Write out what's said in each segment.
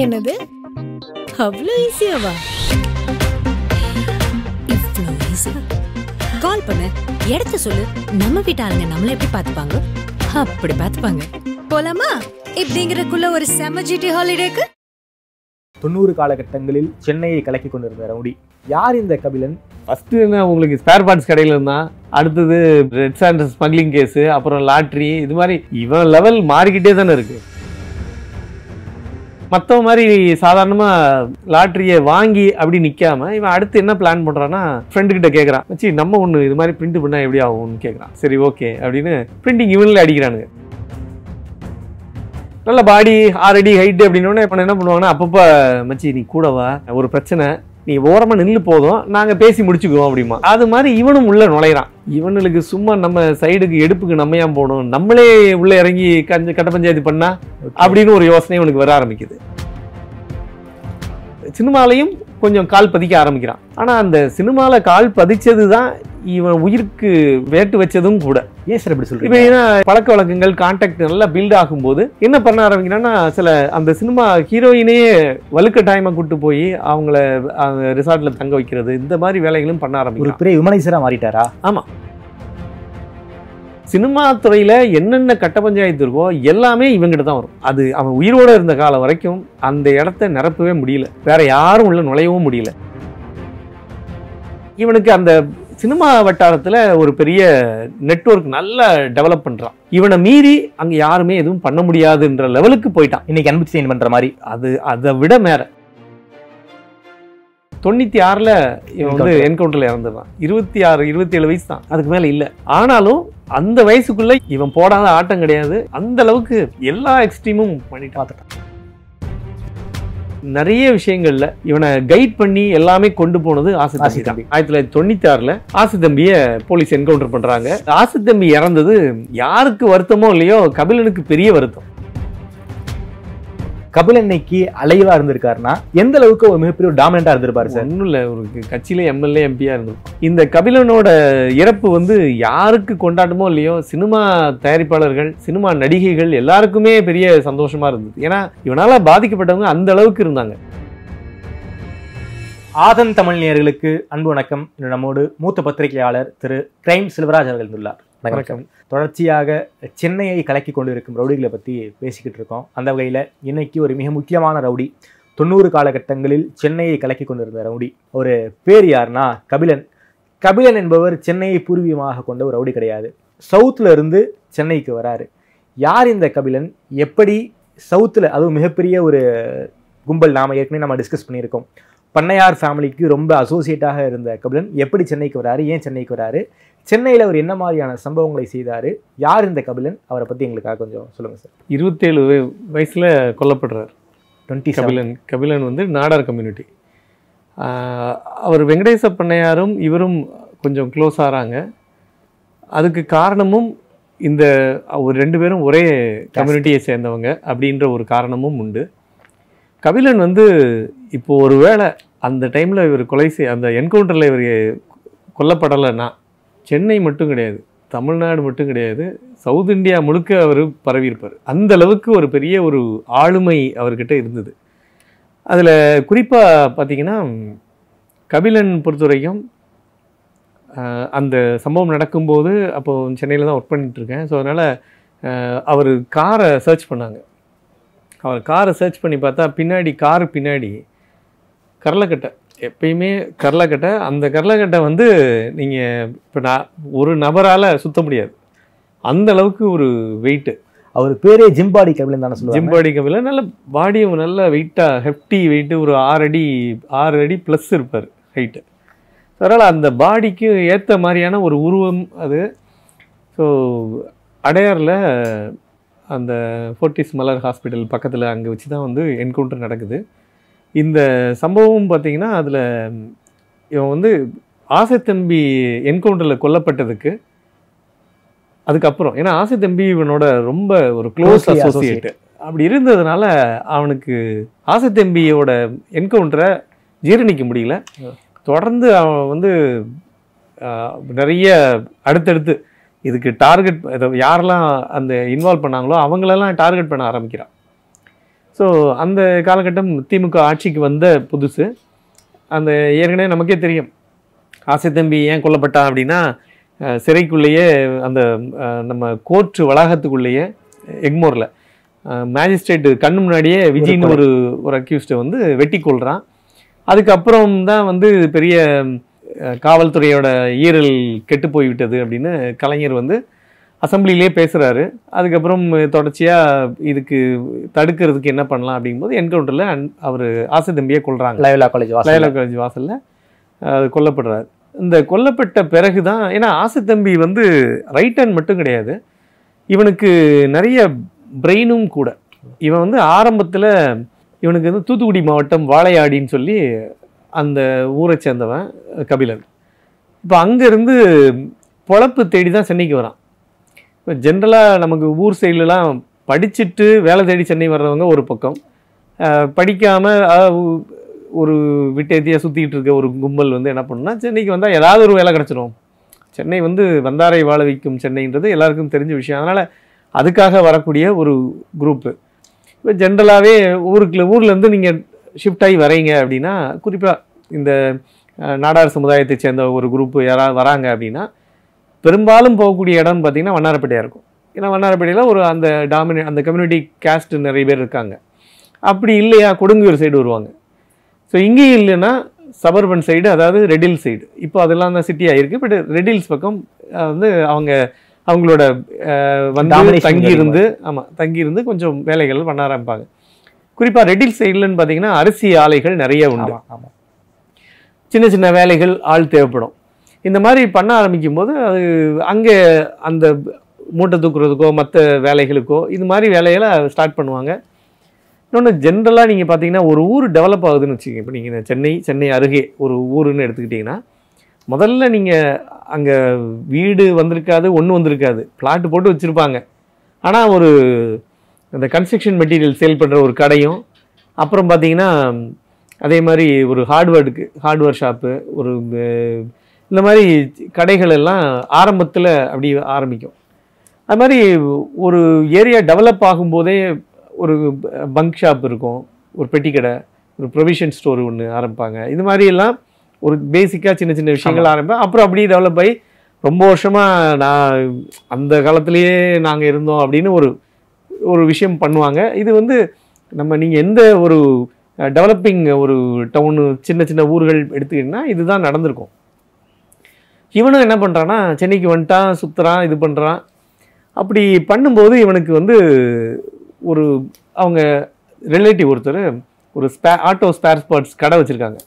என்னது அவ்வளோ ஈஸியாவா இவ்வளோ ஈஸியா கால் பண்ண இடத்த சொல்லு நம்ம வீட்டு ஆளுங்க நம்மள எப்படி பார்த்துப்பாங்க அப்படி பார்த்துப்பாங்க போலாமா இப்படிங்கிறதுக்குள்ள ஒரு செம ஜிடி ஹாலிடேக்கு தொண்ணூறு காலகட்டங்களில் சென்னையை கலக்கி கொண்டிருந்த ரவுடி யார் இந்த கபிலன் ஃபஸ்ட்டு என்ன உங்களுக்கு ஸ்பேர் பார்ட்ஸ் கடையில் இருந்தான் அடுத்தது ரெட் சாண்டர் ஸ்மக்லிங் கேஸு அப்புறம் லாட்ரி இது மாதிரி இவன் லெவல் மாறிக்கிட்டே தானே இருக்குது மற்றவங்க மாதிரி சாதாரணமாக லாட்ரியை வாங்கி அப்படி நிற்காமல் இவன் அடுத்து என்ன பிளான் பண்ணுறான்னா ஃப்ரெண்டுக்கிட்ட கேட்குறான் சரி நம்ம ஒன்று இது மாதிரி பிரிண்ட் பண்ணால் எப்படி ஆகும்னு கேட்குறான் சரி ஓகே அப்படின்னு பிரிண்டிங் இவனில் அடிக்கிறானுங்க நல்ல பாடி ஆறடி ஹைட்டு அப்படின்னோடனே இப்போ என்ன பண்ணுவாங்கன்னா அப்பப்போ மச்சி நீ கூடவா ஒரு பிரச்சனை நீ ஓரமாக நின்று போதும் நாங்கள் பேசி முடிச்சுக்குவோம் அப்படிமா அது மாதிரி இவனும் உள்ளே நுழையிறான் இவனுக்கு சும்மா நம்ம சைடுக்கு எடுப்புக்கு நம்ம ஏன் போகணும் நம்மளே உள்ளே இறங்கி கஞ்ச கட்ட பஞ்சாயத்து பண்ணா அப்படின்னு ஒரு யோசனை இவனுக்கு வர ஆரம்பிக்குது சினிமாலையும் கொஞ்சம் கால் பதிக்க ஆரம்பிக்கிறான் ஆனால் அந்த சினிமாவில் கால் பதிச்சது தான் இவன் உயிருக்கு வேட்டு வச்சதும் கூட ஏன் சார் இப்படி இப்போ ஏன்னா பழக்க வழக்கங்கள் கான்டாக்ட் நல்லா பில்ட் ஆகும்போது என்ன பண்ண ஆரம்பிக்கிறான்னா சில அந்த சினிமா ஹீரோயினையே வலுக்க டைமை கூப்பிட்டு போய் அவங்கள ரிசார்ட்ல தங்க வைக்கிறது இந்த மாதிரி வேலைகளும் பண்ண ஆரம்பிக்கும் ஒரு பெரிய விமலைசராக மாறிட்டாரா ஆமாம் சினிமா துறையில் என்னென்ன கட்ட பஞ்சாயத்து இருக்கோ எல்லாமே இவங்கிட்ட தான் வரும் அது அவன் உயிரோடு இருந்த காலம் வரைக்கும் அந்த இடத்த நிரப்பவே முடியல வேற யாரும் உள்ள நுழையவும் முடியல இவனுக்கு அந்த சினிமா வட்டாரத்தில் ஒரு பெரிய நெட்ஒர்க் நல்லா டெவலப் பண்ணுறான் இவனை மீறி அங்கே யாருமே எதுவும் பண்ண முடியாதுன்ற லெவலுக்கு போயிட்டான் இன்னைக்கு அன்பு சீன் பண்ணுற மாதிரி அது அதை விட மேலே தொண்ணூற்றி ஆறில் இவன் வந்து என்கவுண்டரில் இறந்துடுறான் இருபத்தி ஆறு இருபத்தி ஏழு வயசு தான் அதுக்கு மேலே இல்லை ஆனாலும் அந்த வயசுக்குள்ளே இவன் போடாத ஆட்டம் கிடையாது அந்த அளவுக்கு எல்லா எக்ஸ்ட்ரீமும் பண்ணி பார்த்துட்டான் நிறைய விஷயங்கள்ல இவனை கைட் பண்ணி எல்லாமே கொண்டு போனது ஆசி தம்பி ஆயிரத்தி தொள்ளாயிரத்தி தொண்ணூத்தி ஆறுல ஆசி தம்பிய போலீஸ் என்கவுண்டர் பண்றாங்க ஆசி தம்பி இறந்தது யாருக்கு வருத்தமோ இல்லையோ கபிலனுக்கு பெரிய வருத்தம் கபில் இன்னைக்கு அலைவா இருந்திருக்காருன்னா எந்த அளவுக்கு ஒரு மிகப்பெரிய டாமினா இருந்திருப்பாரு சார் ஒன்றும் இல்லை ஒரு கட்சியில எம்எல்ஏ எம்பியா இருந்திருக்கும் இந்த கபிலனோட இறப்பு வந்து யாருக்கு கொண்டாட்டமோ இல்லையோ சினிமா தயாரிப்பாளர்கள் சினிமா நடிகைகள் எல்லாருக்குமே பெரிய சந்தோஷமா இருந்தது ஏன்னா இவனால பாதிக்கப்பட்டவங்க அந்த அளவுக்கு இருந்தாங்க ஆதன் தமிழ் அன்பு வணக்கம் நம்மோடு மூத்த பத்திரிகையாளர் திரு கிரைம் செல்வராஜ் அவர்கள் இருந்துள்ளார் வணக்கம் தொடர்ச்சியாக சென்னையை கலக்கி கொண்டிருக்கும் ரவுடிகளை பற்றி பேசிக்கிட்டு இருக்கோம் அந்த வகையில் இன்னைக்கு ஒரு மிக முக்கியமான ரவுடி தொண்ணூறு காலகட்டங்களில் சென்னையை கலக்கி கொண்டிருந்த ரவுடி ஒரு பேர் யார்னா கபிலன் கபிலன் என்பவர் சென்னையை பூர்வீகமாக கொண்ட ஒரு ரவுடி கிடையாது சவுத்தில் இருந்து சென்னைக்கு வராரு யார் இந்த கபிலன் எப்படி சவுத்தில் அதுவும் மிகப்பெரிய ஒரு கும்பல் நாம் ஏற்கனவே நம்ம டிஸ்கஸ் பண்ணியிருக்கோம் பண்ணையார் ஃபேமிலிக்கு ரொம்ப அசோசியேட்டாக இருந்த கபிலன் எப்படி சென்னைக்கு வராரு ஏன் சென்னைக்கு வராரு சென்னையில் அவர் என்ன மாதிரியான சம்பவங்களை செய்தார் யார் இந்த கபிலன் அவரை பற்றி எங்களுக்காக கொஞ்சம் சொல்லுங்கள் சார் இருபத்தேழு வயசில் கொல்லப்படுறார் டுவெண்ட்டி கபிலன் கபிலன் வந்து நாடார் கம்யூனிட்டி அவர் வெங்கடேச பண்ணையாரும் இவரும் கொஞ்சம் க்ளோஸ் ஆகிறாங்க அதுக்கு காரணமும் இந்த ஒரு ரெண்டு பேரும் ஒரே கம்யூனிட்டியை சேர்ந்தவங்க அப்படின்ற ஒரு காரணமும் உண்டு கபிலன் வந்து இப்போ ஒரு வேளை அந்த டைமில் இவர் கொலை செய் அந்த என்கவுண்டரில் இவர் கொல்லப்படலைன்னா சென்னை மட்டும் கிடையாது தமிழ்நாடு மட்டும் கிடையாது சவுத் இந்தியா முழுக்க அவர் பரவியிருப்பார் அந்த அளவுக்கு ஒரு பெரிய ஒரு ஆளுமை அவர்கிட்ட இருந்தது அதில் குறிப்பாக பார்த்திங்கன்னா கபிலன் பொறுத்த வரைக்கும் அந்த சம்பவம் நடக்கும்போது அப்போது சென்னையில் தான் ஒர்க் பண்ணிகிட்ருக்கேன் ஸோ அதனால் அவர் காரை சர்ச் பண்ணாங்க அவர் காரை சர்ச் பண்ணி பார்த்தா பின்னாடி கார் பின்னாடி கடலைக்கட்டை எப்பயுமே கரலக்கட்டை அந்த கரலக்கட்டை வந்து நீங்கள் இப்போ நான் ஒரு நபரால் சுத்த முடியாது அந்த அளவுக்கு ஒரு வெயிட்டு அவர் பேரே ஜிம்பாடி கபிலன் தானே ஜிம்பாடி கபிலன் நல்ல பாடியும் நல்ல வெயிட்டாக ஹெஃப்டி வெயிட்டு ஒரு ஆறு அடி ஆறு அடி ப்ளஸ் இருப்பார் ஹைட்டு அதனால் அந்த பாடிக்கு ஏற்ற மாதிரியான ஒரு உருவம் அது ஸோ அடையாரில் அந்த ஃபோர்ட்டிஸ் மலர் ஹாஸ்பிட்டல் பக்கத்தில் அங்கே வச்சு தான் வந்து என்கவுண்டர் நடக்குது இந்த சம்பவம் பார்த்திங்கன்னா அதில் இவன் வந்து ஆசை தம்பி என்கவுண்டரில் கொல்லப்பட்டதுக்கு அதுக்கப்புறம் ஏன்னா ஆசை தம்பி இவனோட ரொம்ப ஒரு க்ளோஸ் அசோசியேட் அப்படி இருந்ததுனால அவனுக்கு ஆசை தம்பியோட என்கவுண்டரை ஜீரணிக்க முடியல தொடர்ந்து அவன் வந்து நிறைய அடுத்தடுத்து இதுக்கு டார்கெட் யாரெல்லாம் அந்த இன்வால்வ் பண்ணாங்களோ அவங்களெல்லாம் டார்கெட் பண்ண ஆரம்பிக்கிறான் ஸோ அந்த காலகட்டம் திமுக ஆட்சிக்கு வந்த புதுசு அந்த ஏற்கனவே நமக்கே தெரியும் ஆசை தம்பி ஏன் கொல்லப்பட்டா அப்படின்னா சிறைக்குள்ளேயே அந்த நம்ம கோர்ட்டு வளாகத்துக்குள்ளேயே எக்மோரில் மேஜிஸ்ட்ரேட்டு கண்ணு முன்னாடியே விஜய்னு ஒரு ஒரு அக்யூஸ்டை வந்து வெட்டி கொள்கிறான் அதுக்கப்புறம் தான் வந்து பெரிய காவல்துறையோட ஈரல் கெட்டு போய்விட்டது அப்படின்னு கலைஞர் வந்து அசம்பிளிலே பேசுகிறாரு அதுக்கப்புறம் தொடர்ச்சியாக இதுக்கு தடுக்கிறதுக்கு என்ன பண்ணலாம் அப்படிங்கும்போது என்கவுண்டரில் அவர் ஆசை தம்பியை கொள்கிறாங்க லயலா காலேஜ் லயலா காலேஜ் வாசலில் கொல்லப்படுறாரு இந்த கொல்லப்பட்ட பிறகு தான் ஏன்னா ஆசை தம்பி வந்து ரைட் ஹேண்ட் மட்டும் கிடையாது இவனுக்கு நிறைய பிரெயினும் கூட இவன் வந்து ஆரம்பத்தில் இவனுக்கு வந்து தூத்துக்குடி மாவட்டம் வாழையாடின்னு சொல்லி அந்த ஊரை சேர்ந்தவன் கபிலன் இப்போ அங்கேருந்து பொழப்பு தேடி தான் சென்னைக்கு வரான் இப்போ ஜென்ரலாக நமக்கு ஊர் சைடுலாம் படிச்சுட்டு வேலை தேடி சென்னை வர்றவங்க ஒரு பக்கம் படிக்காமல் ஒரு விட்டேத்தியாக சுற்றிக்கிட்டு இருக்க ஒரு கும்பல் வந்து என்ன பண்ணுன்னா சென்னைக்கு வந்தால் ஏதாவது ஒரு வேலை கிடச்சிரும் சென்னை வந்து வந்தாரை வாழ வைக்கும் சென்னைன்றது எல்லாருக்கும் தெரிஞ்ச விஷயம் அதனால் அதுக்காக வரக்கூடிய ஒரு குரூப்பு இப்போ ஜென்ரலாகவே ஊருக்குள்ள ஊர்லேருந்து நீங்கள் ஷிஃப்ட் ஆகி வரீங்க அப்படின்னா குறிப்பாக இந்த நாடார் சமுதாயத்தை சேர்ந்த ஒரு குரூப்பு யாராவது வராங்க அப்படின்னா பெரும்பாலும் போகக்கூடிய இடம்னு பார்த்திங்கன்னா வண்ணாரப்பேட்டையாக இருக்கும் ஏன்னா வண்ணாரப்பேட்டையில் ஒரு அந்த டாமினே அந்த கம்யூனிட்டி கேஸ்ட் நிறைய பேர் இருக்காங்க அப்படி இல்லையா கொடுங்கூர் சைடு வருவாங்க ஸோ இங்கேயும் இல்லைன்னா சபர்பன் சைடு அதாவது ரெடில் சைடு இப்போ அதெல்லாம் தான் சிட்டியாக இருக்குது பட் ரெடில்ஸ் பக்கம் வந்து அவங்க அவங்களோட வந்து தங்கியிருந்து ஆமாம் தங்கியிருந்து கொஞ்சம் வேலைகள் பண்ண ஆரம்பிப்பாங்க குறிப்பாக ரெடில் சைடுலன்னு பார்த்தீங்கன்னா அரிசி ஆலைகள் நிறைய உண்டு ஆமாம் சின்ன சின்ன வேலைகள் ஆள் தேவைப்படும் இந்த மாதிரி பண்ண ஆரம்பிக்கும் போது அது அங்கே அந்த மூட்டை தூக்குறதுக்கோ மற்ற வேலைகளுக்கோ இது மாதிரி வேலைகளை ஸ்டார்ட் பண்ணுவாங்க இன்னொன்று ஜென்ரலாக நீங்கள் பார்த்தீங்கன்னா ஒரு ஊர் டெவலப் ஆகுதுன்னு வச்சுக்கோங்க இப்போ நீங்கள் சென்னை சென்னை அருகே ஒரு ஊருன்னு எடுத்துக்கிட்டிங்கன்னா முதல்ல நீங்கள் அங்கே வீடு வந்திருக்காது ஒன்று வந்திருக்காது ப்ளாட்டு போட்டு வச்சுருப்பாங்க ஆனால் ஒரு அந்த கன்ஸ்ட்ரக்ஷன் மெட்டீரியல் சேல் பண்ணுற ஒரு கடையும் அப்புறம் பார்த்தீங்கன்னா அதே மாதிரி ஒரு ஹார்ட்வேர்டுக்கு ஹார்ட்வேர் ஷாப்பு ஒரு இந்த மாதிரி கடைகள் எல்லாம் ஆரம்பத்தில் அப்படி ஆரம்பிக்கும் அது மாதிரி ஒரு ஏரியா டெவலப் ஆகும்போதே ஒரு பங்க் ஷாப் இருக்கும் ஒரு பெட்டி கடை ஒரு ப்ரொவிஷன் ஸ்டோர் ஒன்று ஆரம்பிப்பாங்க இது மாதிரியெல்லாம் ஒரு பேசிக்காக சின்ன சின்ன விஷயங்கள் ஆரம்பிப்பேன் அப்புறம் அப்படியே டெவலப் ஆகி ரொம்ப வருஷமாக நான் அந்த காலத்திலேயே நாங்கள் இருந்தோம் அப்படின்னு ஒரு ஒரு விஷயம் பண்ணுவாங்க இது வந்து நம்ம நீங்கள் எந்த ஒரு டெவலப்பிங் ஒரு டவுனு சின்ன சின்ன ஊர்கள் எடுத்துக்கிட்டிங்கன்னா இதுதான் நடந்திருக்கும் இவனும் என்ன பண்ணுறான்னா சென்னைக்கு வந்துட்டான் சுற்றுறான் இது பண்ணுறான் அப்படி பண்ணும்போது இவனுக்கு வந்து ஒரு அவங்க ரிலேட்டிவ் ஒருத்தர் ஒரு ஸ்பே ஆட்டோ ஸ்பேர் பார்ட்ஸ் கடை வச்சுருக்காங்க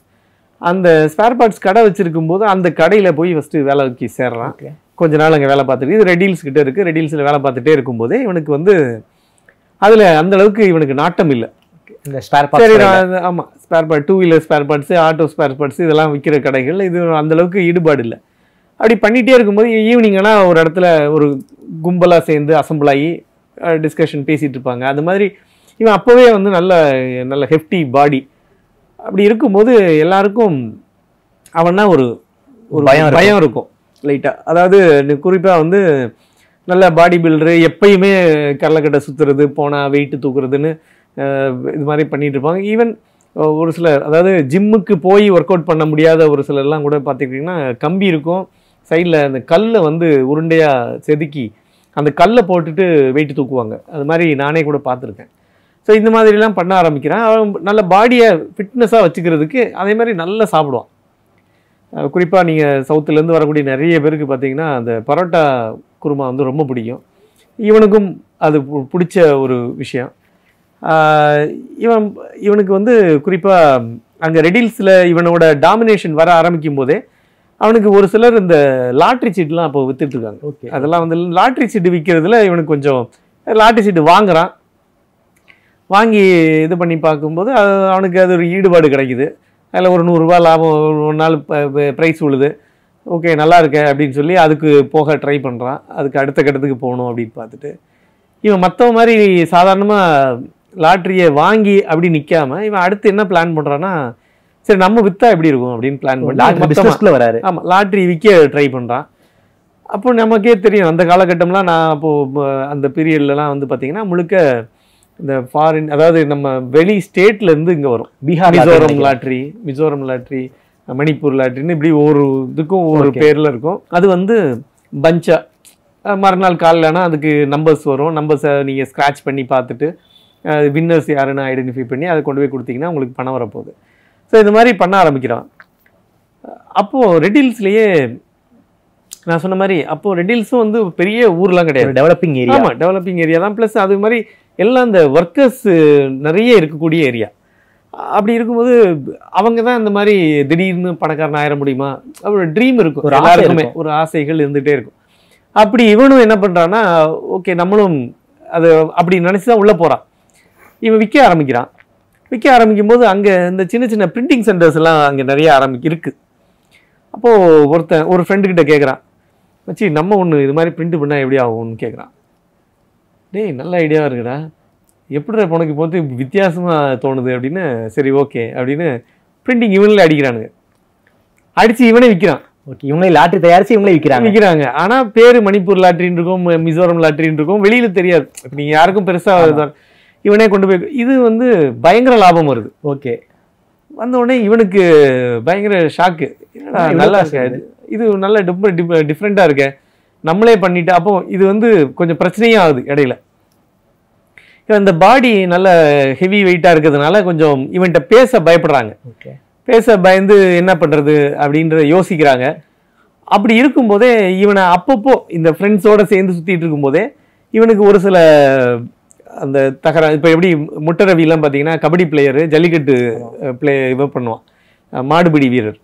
அந்த ஸ்பேர் பார்ட்ஸ் கடை வச்சுருக்கும் போது அந்த கடையில் போய் ஃபஸ்ட்டு வேலை வைக்க சேர்றான் கொஞ்ச நாள் அங்கே வேலை பார்த்துட்டு இது ரெடீல்ஸ் கிட்டே இருக்குது ரெடீல்ஸில் வேலை பார்த்துட்டே இருக்கும்போதே இவனுக்கு வந்து அதில் அந்தளவுக்கு இவனுக்கு நாட்டம் இல்லை இந்த ஸ்பேர் சரி ஆமாம் spare part two wheeler spare parts auto spare parts இதெல்லாம் விற்கிற கடைகள் இது அந்தளவுக்கு ஈடுபாடு இல்லை அப்படி பண்ணிகிட்டே இருக்கும்போது ஈவினிங் ஆனால் ஒரு இடத்துல ஒரு கும்பலாக சேர்ந்து அசம்பிள் ஆகி டிஸ்கஷன் பேசிகிட்டு இருப்பாங்க அது மாதிரி இவன் அப்போவே வந்து நல்ல நல்ல ஹெஃப்டி பாடி அப்படி இருக்கும்போது எல்லாருக்கும் அவன்னா ஒரு ஒரு பயம் பயம் இருக்கும் லைட்டாக அதாவது குறிப்பாக வந்து நல்ல பாடி பில்டரு எப்பயுமே கடலக்கட்டை சுற்றுறது போனால் வெயிட்டு தூக்குறதுன்னு இது மாதிரி பண்ணிகிட்டு இருப்பாங்க ஈவன் ஒரு சிலர் அதாவது ஜிம்முக்கு போய் ஒர்க் அவுட் பண்ண முடியாத ஒரு சிலர்லாம் கூட பார்த்துக்கிட்டிங்கன்னா கம்பி இருக்கும் சைடில் அந்த கல்லை வந்து உருண்டையாக செதுக்கி அந்த கல்லை போட்டுட்டு வெயிட்டு தூக்குவாங்க அது மாதிரி நானே கூட பார்த்துருக்கேன் ஸோ இந்த மாதிரிலாம் பண்ண ஆரம்பிக்கிறான் அவன் நல்ல பாடியை ஃபிட்னஸாக வச்சுக்கிறதுக்கு அதே மாதிரி நல்லா சாப்பிடுவான் குறிப்பாக நீங்கள் சவுத்துலேருந்து வரக்கூடிய நிறைய பேருக்கு பார்த்தீங்கன்னா அந்த பரோட்டா குருமா வந்து ரொம்ப பிடிக்கும் இவனுக்கும் அது பிடிச்ச ஒரு விஷயம் இவன் இவனுக்கு வந்து குறிப்பாக அங்கே ரெடில்ஸில் இவனோட டாமினேஷன் வர ஆரம்பிக்கும் போதே அவனுக்கு ஒரு சிலர் இந்த லாட்ரி சீட்லாம் அப்போ விற்றுட்ருக்காங்க ஓகே அதெல்லாம் வந்து லாட்ரி சீட்டு விற்கிறதுல இவனுக்கு கொஞ்சம் லாட்ரி சீட்டு வாங்குறான் வாங்கி இது பண்ணி பார்க்கும்போது அது அவனுக்கு அது ஒரு ஈடுபாடு கிடைக்குது அதில் ஒரு நூறுரூவா லாபம் ஒரு நாள் ப்ரைஸ் விழுது ஓகே நல்லா இருக்க அப்படின்னு சொல்லி அதுக்கு போக ட்ரை பண்ணுறான் அதுக்கு அடுத்த கட்டத்துக்கு போகணும் அப்படின்னு பார்த்துட்டு இவன் மற்ற மாதிரி சாதாரணமாக லாட்ரியை வாங்கி அப்படி நிற்காமல் இவன் அடுத்து என்ன பிளான் பண்ணுறான்னா சரி நம்ம வித்தா எப்படி இருக்கும் அப்படின்னு பிளான் பண்ணி வராரு ஆமா லாட்ரி விற்க ட்ரை பண்றான் அப்போ நமக்கே தெரியும் அந்த காலகட்டம்லாம் நான் இப்போ அந்த பீரியட்லலாம் வந்து பார்த்தீங்கன்னா முழுக்க இந்த ஃபாரின் அதாவது நம்ம வெளி ஸ்டேட்லேருந்து இங்கே வரும் பீகார் மிசோரம் லாட்ரி மிசோரம் லாட்ரி மணிப்பூர் லாட்ரின்னு இப்படி ஒவ்வொரு இதுக்கும் ஒவ்வொரு பேரில் இருக்கும் அது வந்து பஞ்சா மறுநாள் காலைலனா அதுக்கு நம்பர்ஸ் வரும் நம்பர்ஸை நீங்கள் ஸ்க்ராட்ச் பண்ணி பார்த்துட்டு வின்னர்ஸ் யாருன்னு ஐடென்டிஃபை பண்ணி அதை கொண்டு போய் கொடுத்தீங்கன்னா உங்களுக்கு பணம் வரப்போகுது ஸோ இந்த மாதிரி பண்ண ஆரம்பிக்கிறான் அப்போது ரெட்டில்ஸ்லேயே நான் சொன்ன மாதிரி அப்போது ரெட்டில்ஸும் வந்து பெரிய ஊர்லாம் கிடையாது டெவலப்பிங் ஏரியா ஆமாம் டெவலப்பிங் ஏரியா தான் ப்ளஸ் அது மாதிரி எல்லாம் அந்த ஒர்க்கர்ஸ் நிறைய இருக்கக்கூடிய ஏரியா அப்படி இருக்கும்போது அவங்க தான் இந்த மாதிரி திடீர்னு பணக்காரன் ஆயிட முடியுமா ஒரு ட்ரீம் இருக்கும் ஒரு எல்லாருக்குமே ஒரு ஆசைகள் இருந்துகிட்டே இருக்கும் அப்படி இவனும் என்ன பண்ணுறான்னா ஓகே நம்மளும் அது அப்படி நினச்சி தான் உள்ளே போகிறான் இவன் விற்க ஆரம்பிக்கிறான் விற்க ஆரம்பிக்கும் போது அங்கே இந்த சின்ன சின்ன பிரிண்டிங் சென்டர்ஸ் எல்லாம் அங்கே நிறைய ஆரம்பிக்கு இருக்குது அப்போது ஒருத்தன் ஒரு ஃப்ரெண்டுக்கிட்ட கேட்குறான் வச்சு நம்ம ஒன்று இது மாதிரி பிரிண்ட் பண்ணால் எப்படி ஆகும்னு கேட்குறான் டேய் நல்ல ஐடியாவாக இருக்குடா எப்படி உனக்கு போது வித்தியாசமாக தோணுது அப்படின்னு சரி ஓகே அப்படின்னு பிரிண்டிங் இவனில் அடிக்கிறானுங்க அடித்து இவனே விற்கிறான் ஓகே இவங்களே லாட்ரி தயாரித்து இவங்களே விற்கிறாங்க விற்கிறாங்க ஆனால் பேர் மணிப்பூர் லாட்ரின்னு இருக்கும் மிசோரம் லாட்ரின்னு இருக்கும் வெளியில் தெரியாது நீங்கள் யாருக்கும் பெருசாக இவனே கொண்டு போய் இது வந்து பயங்கர லாபம் வருது ஓகே வந்த உடனே இவனுக்கு பயங்கர ஷாக்கு நல்லா இது நல்ல டிப் டிஃப்ரெண்ட்டாக இருக்கேன் நம்மளே பண்ணிட்டு அப்போ இது வந்து கொஞ்சம் பிரச்சனையும் ஆகுது இடையில இந்த பாடி நல்ல ஹெவி வெயிட்டாக இருக்கிறதுனால கொஞ்சம் இவன்கிட்ட பேச பயப்படுறாங்க பேச பயந்து என்ன பண்ணுறது அப்படின்றத யோசிக்கிறாங்க அப்படி இருக்கும்போதே இவனை அப்பப்போ இந்த ஃப்ரெண்ட்ஸோடு சேர்ந்து சுற்றிட்டு இருக்கும்போதே இவனுக்கு ஒரு சில அந்த தகரா இப்போ எப்படி முட்டை ரவிலாம் பார்த்தீங்கன்னா கபடி பிளேயரு ஜல்லிக்கட்டு பிளே இவ பண்ணுவான் மாடுபிடி வீரர்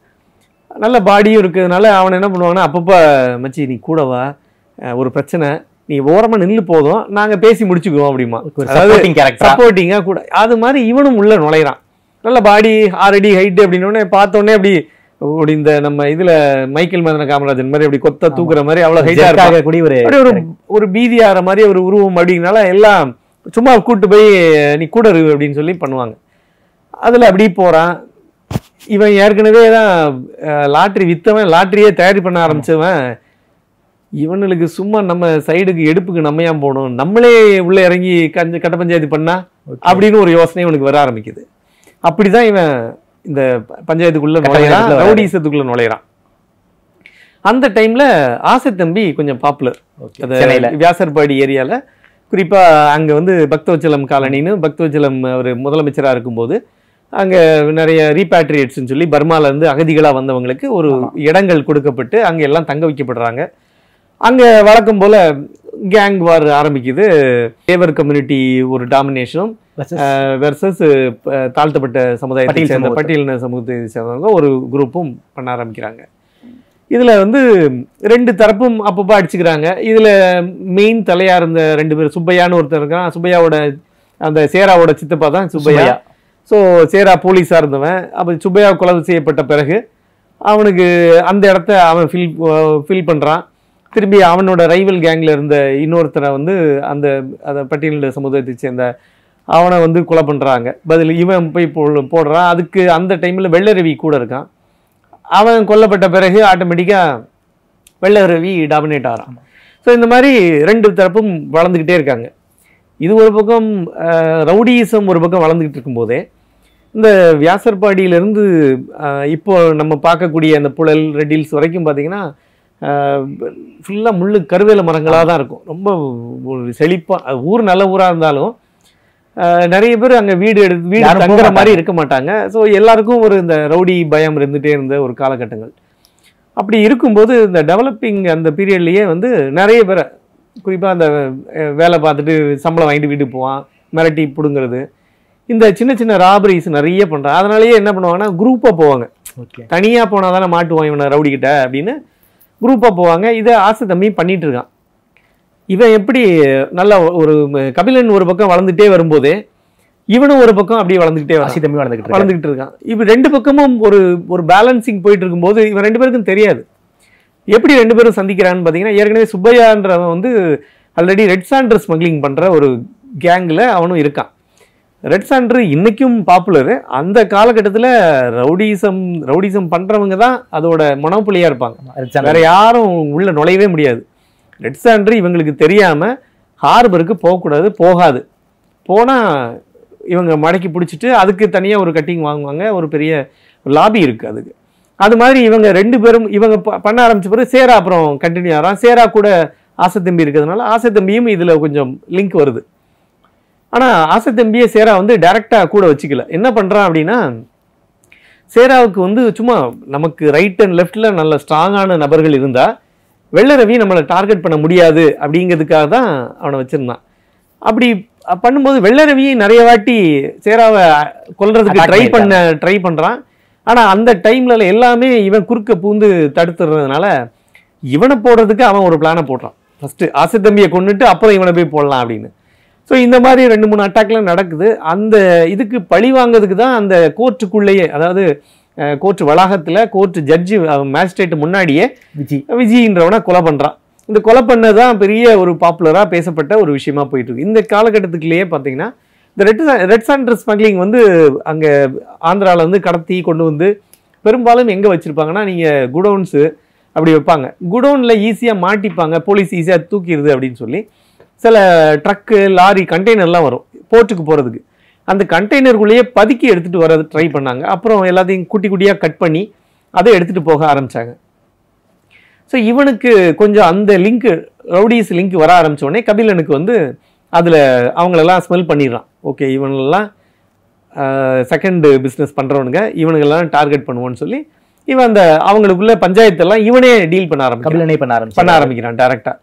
நல்ல பாடியும் இருக்கிறதுனால அவனை என்ன பண்ணுவாங்கன்னா அப்பப்போ மச்சி நீ கூடவா ஒரு பிரச்சனை நீ ஓரமாக நின்று போதும் நாங்கள் பேசி முடிச்சுக்குவோம் அப்படிமா சப்போர்ட்டிங்காக கூட அது மாதிரி இவனும் உள்ள நுழையிறான் நல்ல பாடி ஆரடி ஹைட்டு அப்படின்னோடனே பார்த்தோன்னே அப்படி அப்படி இந்த நம்ம இதுல மைக்கேல் மதன காமராஜன் மாதிரி அப்படி கொத்த தூக்குற மாதிரி அவ்வளவு ஹைட்டா இருக்காங்க ஒரு ஒரு பீதி ஆகிற மாதிரி ஒரு உருவம் அப்படிங்கிறனால எல்லாம் சும்மா கூப்பிட்டு போய் நீ கூட இரு அப்படின்னு சொல்லி பண்ணுவாங்க அதில் அப்படி போகிறான் இவன் ஏற்கனவே தான் லாட்ரி விற்றவன் லாட்ரியே தயார் பண்ண ஆரம்பித்தவன் இவனுக்கு சும்மா நம்ம சைடுக்கு எடுப்புக்கு நம்ம போகணும் நம்மளே உள்ளே இறங்கி கஞ்ச கட்ட பஞ்சாயத்து பண்ணா அப்படின்னு ஒரு யோசனை இவனுக்கு வர ஆரம்பிக்குது அப்படி தான் இவன் இந்த பஞ்சாயத்துக்குள்ளே நுழையிறான் ரவுடீசத்துக்குள்ளே நுழையிறான் அந்த டைமில் ஆசை தம்பி கொஞ்சம் பாப்புலர் வியாசர்பாடி ஏரியாவில் குறிப்பாக அங்கே வந்து பக்தவச்சலம் காலனின்னு பக்தவச்சலம் அவர் முதலமைச்சராக இருக்கும்போது அங்கே நிறைய ரீபேட்ரியேட்ஸ்னு சொல்லி பர்மாலேருந்து அகதிகளாக வந்தவங்களுக்கு ஒரு இடங்கள் கொடுக்கப்பட்டு அங்கே எல்லாம் தங்க வைக்கப்படுறாங்க அங்கே வழக்கம் போல் கேங் வார் ஆரம்பிக்குது லேபர் கம்யூனிட்டி ஒரு டாமினேஷனும் வெர்சஸ் தாழ்த்தப்பட்ட சமுதாயத்தை சேர்ந்த பட்டியலின சமூகத்தை சேர்ந்தவங்க ஒரு குரூப்பும் பண்ண ஆரம்பிக்கிறாங்க இதில் வந்து ரெண்டு தரப்பும் அப்பப்போ அடிச்சுக்கிறாங்க இதில் மெயின் தலையாக இருந்த ரெண்டு பேர் சுப்பையான்னு ஒருத்தர் இருக்கிறான் சுப்பையாவோட அந்த சேராவோட சித்தப்பா தான் சுப்பையா ஸோ சேரா போலீஸாக இருந்தவன் அப்போ சுப்பையா கொலை செய்யப்பட்ட பிறகு அவனுக்கு அந்த இடத்த அவன் ஃபில் ஃபில் பண்ணுறான் திரும்பி அவனோட ரைவல் கேங்கில் இருந்த இன்னொருத்தரை வந்து அந்த அந்த பட்டியலில் சமுதாயத்தை சேர்ந்த அவனை வந்து கொலை பண்ணுறாங்க பதில் இவன் போய் போடுறான் அதுக்கு அந்த டைமில் வெள்ளரவி கூட இருக்கான் அவன் கொல்லப்பட்ட பிறகு ஆட்டோமேட்டிக்காக வெள்ளை ரவி டாமினேட் ஆகிறான் ஸோ இந்த மாதிரி ரெண்டு தரப்பும் வளர்ந்துக்கிட்டே இருக்காங்க இது ஒரு பக்கம் ரவுடியிசம் ஒரு பக்கம் வளர்ந்துக்கிட்டு இருக்கும்போதே இந்த வியாசர்பாடியிலேருந்து இப்போ நம்ம பார்க்கக்கூடிய அந்த புழல் ரெட்டில்ஸ் வரைக்கும் பார்த்திங்கன்னா ஃபுல்லாக முள் கருவேல மரங்களாக தான் இருக்கும் ரொம்ப ஒரு செழிப்பாக ஊர் நல்ல ஊராக இருந்தாலும் நிறைய பேர் அங்கே வீடு எடுத்து வீடு தங்குற மாதிரி இருக்க மாட்டாங்க ஸோ எல்லாருக்கும் ஒரு இந்த ரவுடி பயம் இருந்துகிட்டே இருந்த ஒரு காலகட்டங்கள் அப்படி இருக்கும்போது இந்த டெவலப்பிங் அந்த பீரியட்லேயே வந்து நிறைய பேரை குறிப்பாக அந்த வேலை பார்த்துட்டு சம்பளம் வாங்கிட்டு வீட்டுக்கு போவான் மிரட்டி பிடுங்கிறது இந்த சின்ன சின்ன ராபரிஸ் நிறைய பண்ணுறாங்க அதனாலேயே என்ன பண்ணுவாங்கன்னா குரூப்பாக போவாங்க ஓகே தனியாக போனால் தானே மாட்டுவாங்க இவனை ரவுடிக்கிட்ட அப்படின்னு குரூப்பாக போவாங்க இதை ஆசை தம்பி பண்ணிகிட்டு இருக்கான் இவன் எப்படி நல்ல ஒரு கபிலன் ஒரு பக்கம் வளர்ந்துட்டே வரும்போது இவனும் ஒரு பக்கம் அப்படியே வளர்ந்துக்கிட்டே வசி தம்பி வளர்ந்துக்கிட்டு வளர்ந்துக்கிட்டு இருக்கான் இப்போ ரெண்டு பக்கமும் ஒரு ஒரு பேலன்சிங் போயிட்டு இருக்கும்போது இவன் ரெண்டு பேருக்கும் தெரியாது எப்படி ரெண்டு பேரும் சந்திக்கிறான்னு பார்த்தீங்கன்னா ஏற்கனவே சுப்பையான்றவன் வந்து ஆல்ரெடி ரெட் சாண்டர் ஸ்மக்லிங் பண்ணுற ஒரு கேங்கில் அவனும் இருக்கான் ரெட் சாண்டர் இன்றைக்கும் பாப்புலரு அந்த காலகட்டத்தில் ரவுடிசம் ரவுடிசம் பண்ணுறவங்க தான் அதோட மனோப்புலியாக இருப்பாங்க வேறு யாரும் உள்ளே நுழையவே முடியாது ரெட் சாண்ட்ரி இவங்களுக்கு தெரியாமல் ஹார்பருக்கு போகக்கூடாது போகாது போனால் இவங்க மடக்கி பிடிச்சிட்டு அதுக்கு தனியாக ஒரு கட்டிங் வாங்குவாங்க ஒரு பெரிய லாபி இருக்குது அதுக்கு அது மாதிரி இவங்க ரெண்டு பேரும் இவங்க பண்ண ஆரம்பித்த பிறகு சேரா அப்புறம் கண்டினியூ ஆகிறான் சேரா கூட ஆசை தம்பி இருக்கிறதுனால ஆசை தம்பியும் இதில் கொஞ்சம் லிங்க் வருது ஆனால் ஆசை தம்பியை சேரா வந்து டைரெக்டாக கூட வச்சுக்கல என்ன பண்ணுறான் அப்படின்னா சேராவுக்கு வந்து சும்மா நமக்கு ரைட் அண்ட் லெஃப்டில் நல்ல ஸ்ட்ராங்கான நபர்கள் இருந்தால் வெள்ளை ரவி நம்மளை டார்கெட் பண்ண முடியாது அப்படிங்கிறதுக்காக தான் அவனை வச்சுருந்தான் அப்படி பண்ணும்போது வெள்ள ரவியை நிறைய வாட்டி சேராவை கொல்றதுக்கு ட்ரை பண்ண ட்ரை பண்ணுறான் ஆனால் அந்த டைமில் எல்லாமே இவன் குறுக்க பூந்து தடுத்துடுறதுனால இவனை போடுறதுக்கு அவன் ஒரு பிளானை போடுறான் ஃபஸ்ட்டு ஆசை தம்பியை கொண்டுட்டு அப்புறம் இவனை போய் போடலாம் அப்படின்னு ஸோ இந்த மாதிரி ரெண்டு மூணு அட்டாக்லாம் நடக்குது அந்த இதுக்கு பழி வாங்கிறதுக்கு தான் அந்த கோர்ட்டுக்குள்ளேயே அதாவது கோர்ட் வளாகத்தில் கோர்ட் ஜட்ஜி மேஜிஸ்ட்ரேட் முன்னாடியே விஜய் விஜயின்றவனை கொலை பண்ணுறான் இந்த கொலை பண்ண தான் பெரிய ஒரு பாப்புலராக பேசப்பட்ட ஒரு விஷயமா போயிட்டு இருக்கு இந்த காலகட்டத்துக்குள்ளேயே பார்த்தீங்கன்னா இந்த ரெட் ரெட் சாண்டர் ஸ்மக்லிங் வந்து அங்கே ஆந்திராவில் வந்து கடத்தி கொண்டு வந்து பெரும்பாலும் எங்கே வச்சுருப்பாங்கன்னா நீங்கள் குடோன்ஸு அப்படி வைப்பாங்க குடோனில் ஈஸியாக மாட்டிப்பாங்க போலீஸ் ஈஸியாக தூக்கிடுது அப்படின்னு சொல்லி சில ட்ரக்கு லாரி கண்டெய்னர்லாம் வரும் போர்ட்டுக்கு போகிறதுக்கு அந்த கண்டெய்னருக்குள்ளேயே பதுக்கி எடுத்துகிட்டு வர ட்ரை பண்ணாங்க அப்புறம் எல்லாத்தையும் குட்டி குட்டியாக கட் பண்ணி அதை எடுத்துகிட்டு போக ஆரம்பித்தாங்க ஸோ இவனுக்கு கொஞ்சம் அந்த லிங்க்கு ரவுடிஸ் லிங்க் வர உடனே கபிலனுக்கு வந்து அதில் அவங்களெல்லாம் ஸ்மெல் பண்ணிடுறான் ஓகே இவனெல்லாம் செகண்டு பிஸ்னஸ் பண்ணுறவனுங்க இவனுங்கெல்லாம் டார்கெட் பண்ணுவோன்னு சொல்லி இவன் அந்த அவங்களுக்குள்ள பஞ்சாயத்தெல்லாம் இவனே டீல் பண்ண ஆரம்பிக்கிறான் பண்ண ஆரம்பிக்கிறான் டேரெக்டாக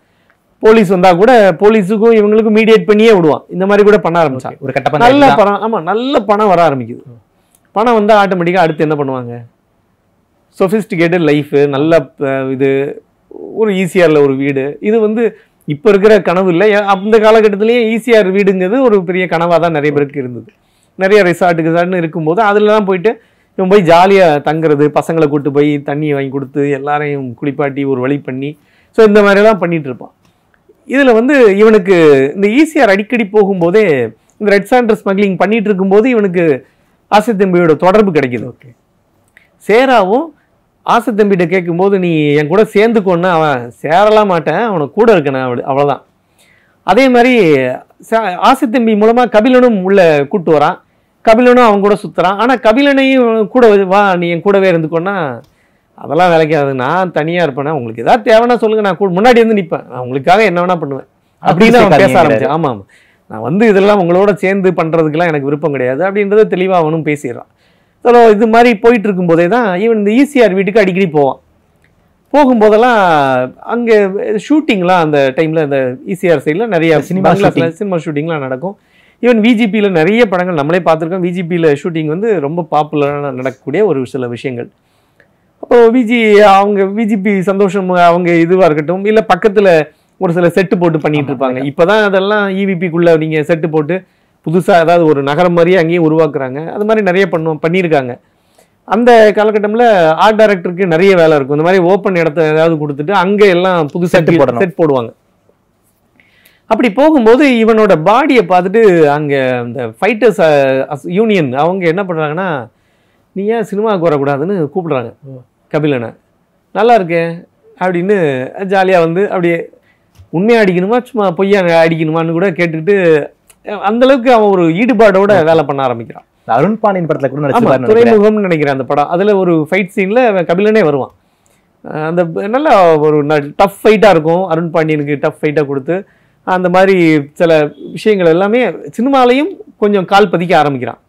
போலீஸ் வந்தா கூட போலீஸுக்கும் இவங்களுக்கும் மீடியேட் பண்ணியே விடுவான் இந்த மாதிரி கூட பண்ண ஆரம்பிச்சான் ஒரு கட்ட நல்ல பணம் ஆமா நல்ல பணம் வர ஆரம்பிக்குது பணம் வந்தால் ஆட்டோமேட்டிக்காக அடுத்து என்ன பண்ணுவாங்க சொஃபிஸ்டிகேட்டட் லைஃபு நல்ல இது ஒரு ஈஸியாரில் ஒரு வீடு இது வந்து இப்போ இருக்கிற கனவு இல்லை அந்த காலகட்டத்திலேயே ஈஸிஆர் வீடுங்கிறது ஒரு பெரிய கனவாக தான் நிறைய பேருக்கு இருந்தது நிறைய ரிசார்ட்டு ரிசார்ட்னு இருக்கும்போது அதில் தான் போயிட்டு இவன் போய் ஜாலியாக தங்குறது பசங்களை கூட்டு போய் தண்ணியை வாங்கி கொடுத்து எல்லாரையும் குளிப்பாட்டி ஒரு வழி பண்ணி ஸோ இந்த மாதிரிலாம் பண்ணிகிட்டு இருப்பான் இதில் வந்து இவனுக்கு இந்த ஈசிஆர் e அடிக்கடி போகும்போதே இந்த ரெட் சாண்டர் ஸ்மக்லிங் பண்ணிகிட்டு இருக்கும்போது இவனுக்கு ஆசைத்தம்பியோட தொடர்பு கிடைக்கிது ஓகே சேராவும் ஆசைத்தம்பிகிட்ட கேட்கும்போது நீ என் கூட சேர்ந்துக்கோன்னா அவன் சேரலாம் மாட்டேன் அவனை கூட இருக்கணும் அவள் அவ்வளோதான் அதே மாதிரி தம்பி மூலமாக கபிலனும் உள்ளே கூப்பிட்டு வரான் கபிலனும் அவன் கூட சுற்றுறான் ஆனால் கபிலனையும் கூட வா நீ என் கூடவே இருந்துக்கோன்னா அதெல்லாம் விலைக்காது நான் தனியாக இருப்பேன் உங்களுக்கு ஏதாவது தேவைன்னா சொல்லுங்கள் நான் கூட முன்னாடி வந்து நிற்பேன் நான் உங்களுக்காக என்ன வேணா பண்ணுவேன் அப்படின்னு அவன் பேச ஆரம்பிச்சேன் ஆமாம் ஆமாம் நான் வந்து இதெல்லாம் உங்களோட சேர்ந்து பண்ணுறதுக்கெல்லாம் எனக்கு விருப்பம் கிடையாது அப்படின்றத தெளிவாக அவனும் பேசிடுறான் ஸோ இது மாதிரி போயிட்டு இருக்கும்போதே தான் ஈவன் இந்த ஈசிஆர் e வீட்டுக்கு அடிக்கடி போவான் போகும்போதெல்லாம் அங்கே ஷூட்டிங்லாம் அந்த டைமில் e இந்த ஈசிஆர் சைடில் நிறைய சினிமா சினிமா ஷூட்டிங்லாம் நடக்கும் ஈவன் விஜிபியில் நிறைய படங்கள் நம்மளே பார்த்துருக்கோம் விஜிபியில் ஷூட்டிங் வந்து ரொம்ப பாப்புலரான நடக்கக்கூடிய ஒரு சில விஷயங்கள் விஜி அவங்க விஜிபி சந்தோஷம் அவங்க இதுவாக இருக்கட்டும் இல்லை பக்கத்தில் ஒரு சில செட்டு போட்டு பண்ணிட்டு இருப்பாங்க தான் அதெல்லாம் இவிபிக்குள்ள e நீங்கள் செட்டு போட்டு புதுசாக ஏதாவது ஒரு நகரம் மாதிரியே அங்கேயும் உருவாக்குறாங்க அது மாதிரி நிறைய பண்ணுவோம் பண்ணியிருக்காங்க அந்த காலகட்டத்தில் ஆர்ட் டைரக்டருக்கு நிறைய வேலை இருக்கும் இந்த மாதிரி ஓப்பன் இடத்த ஏதாவது கொடுத்துட்டு அங்கே எல்லாம் புது செட் போட செட் போடுவாங்க அப்படி போகும்போது இவனோட பாடியை பார்த்துட்டு அங்கே அந்த ஃபைட்டர்ஸ் யூனியன் அவங்க என்ன பண்ணுறாங்கன்னா நீ ஏன் சினிமாவுக்கு வரக்கூடாதுன்னு கூப்பிடுறாங்க கபிலனை நல்லா இருக்கேன் அப்படின்னு ஜாலியாக வந்து அப்படியே உண்மையாக அடிக்கணுமா சும்மா பொய்யா அடிக்கணுமான்னு கூட கேட்டுக்கிட்டு அந்தளவுக்கு அவன் ஒரு ஈடுபாடோட வேலை பண்ண ஆரம்பிக்கிறான் அருண் பாண்டியன் படத்தில் கூட துறைமுகம்னு நினைக்கிறேன் அந்த படம் அதில் ஒரு ஃபைட் சீனில் அவன் கபிலனே வருவான் அந்த நல்ல ஒரு டஃப் ஃபைட்டாக இருக்கும் அருண் பாண்டியனுக்கு டஃப் ஃபைட்டாக கொடுத்து அந்த மாதிரி சில விஷயங்கள் எல்லாமே சினிமாலையும் கொஞ்சம் கால் பதிக்க ஆரம்பிக்கிறான்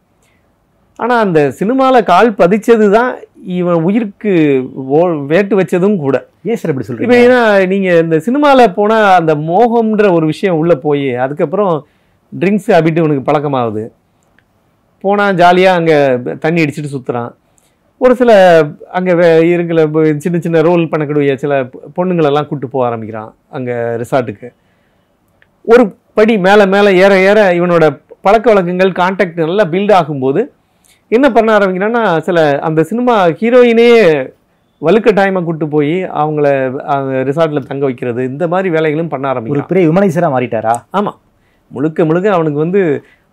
ஆனால் அந்த சினிமாவில் கால் பதித்தது தான் இவன் உயிருக்கு வேட்டு வச்சதும் கூட ஏன் சார் அப்படி சொல்லி இப்போ ஏன்னா நீங்கள் இந்த சினிமாவில் போனால் அந்த மோகம்ன்ற ஒரு விஷயம் உள்ளே போய் அதுக்கப்புறம் ட்ரிங்க்ஸ் அப்படின்ட்டு உனக்கு பழக்கமாகுது போனால் ஜாலியாக அங்கே தண்ணி அடிச்சுட்டு சுற்றுறான் ஒரு சில அங்கே வே இருக்கிற சின்ன சின்ன ரோல் பண்ணக்கூடிய சில பொண்ணுங்களெல்லாம் கூப்பிட்டு போக ஆரம்பிக்கிறான் அங்கே ரிசார்ட்டுக்கு ஒரு படி மேலே மேலே ஏற ஏற இவனோட பழக்க வழக்கங்கள் கான்டாக்ட் நல்லா பில்ட் ஆகும்போது என்ன பண்ண ஆரம்பிக்கிறேன்னா சில அந்த சினிமா ஹீரோயினே வலுக்க டைமை கூட்டு போய் அவங்கள ரிசார்ட்டில் தங்க வைக்கிறது இந்த மாதிரி வேலைகளும் பண்ண ஆரம்பிக்கும் ஒரு பெரிய விமனைசராக மாறிட்டாரா ஆமாம் முழுக்க முழுக்க அவனுக்கு வந்து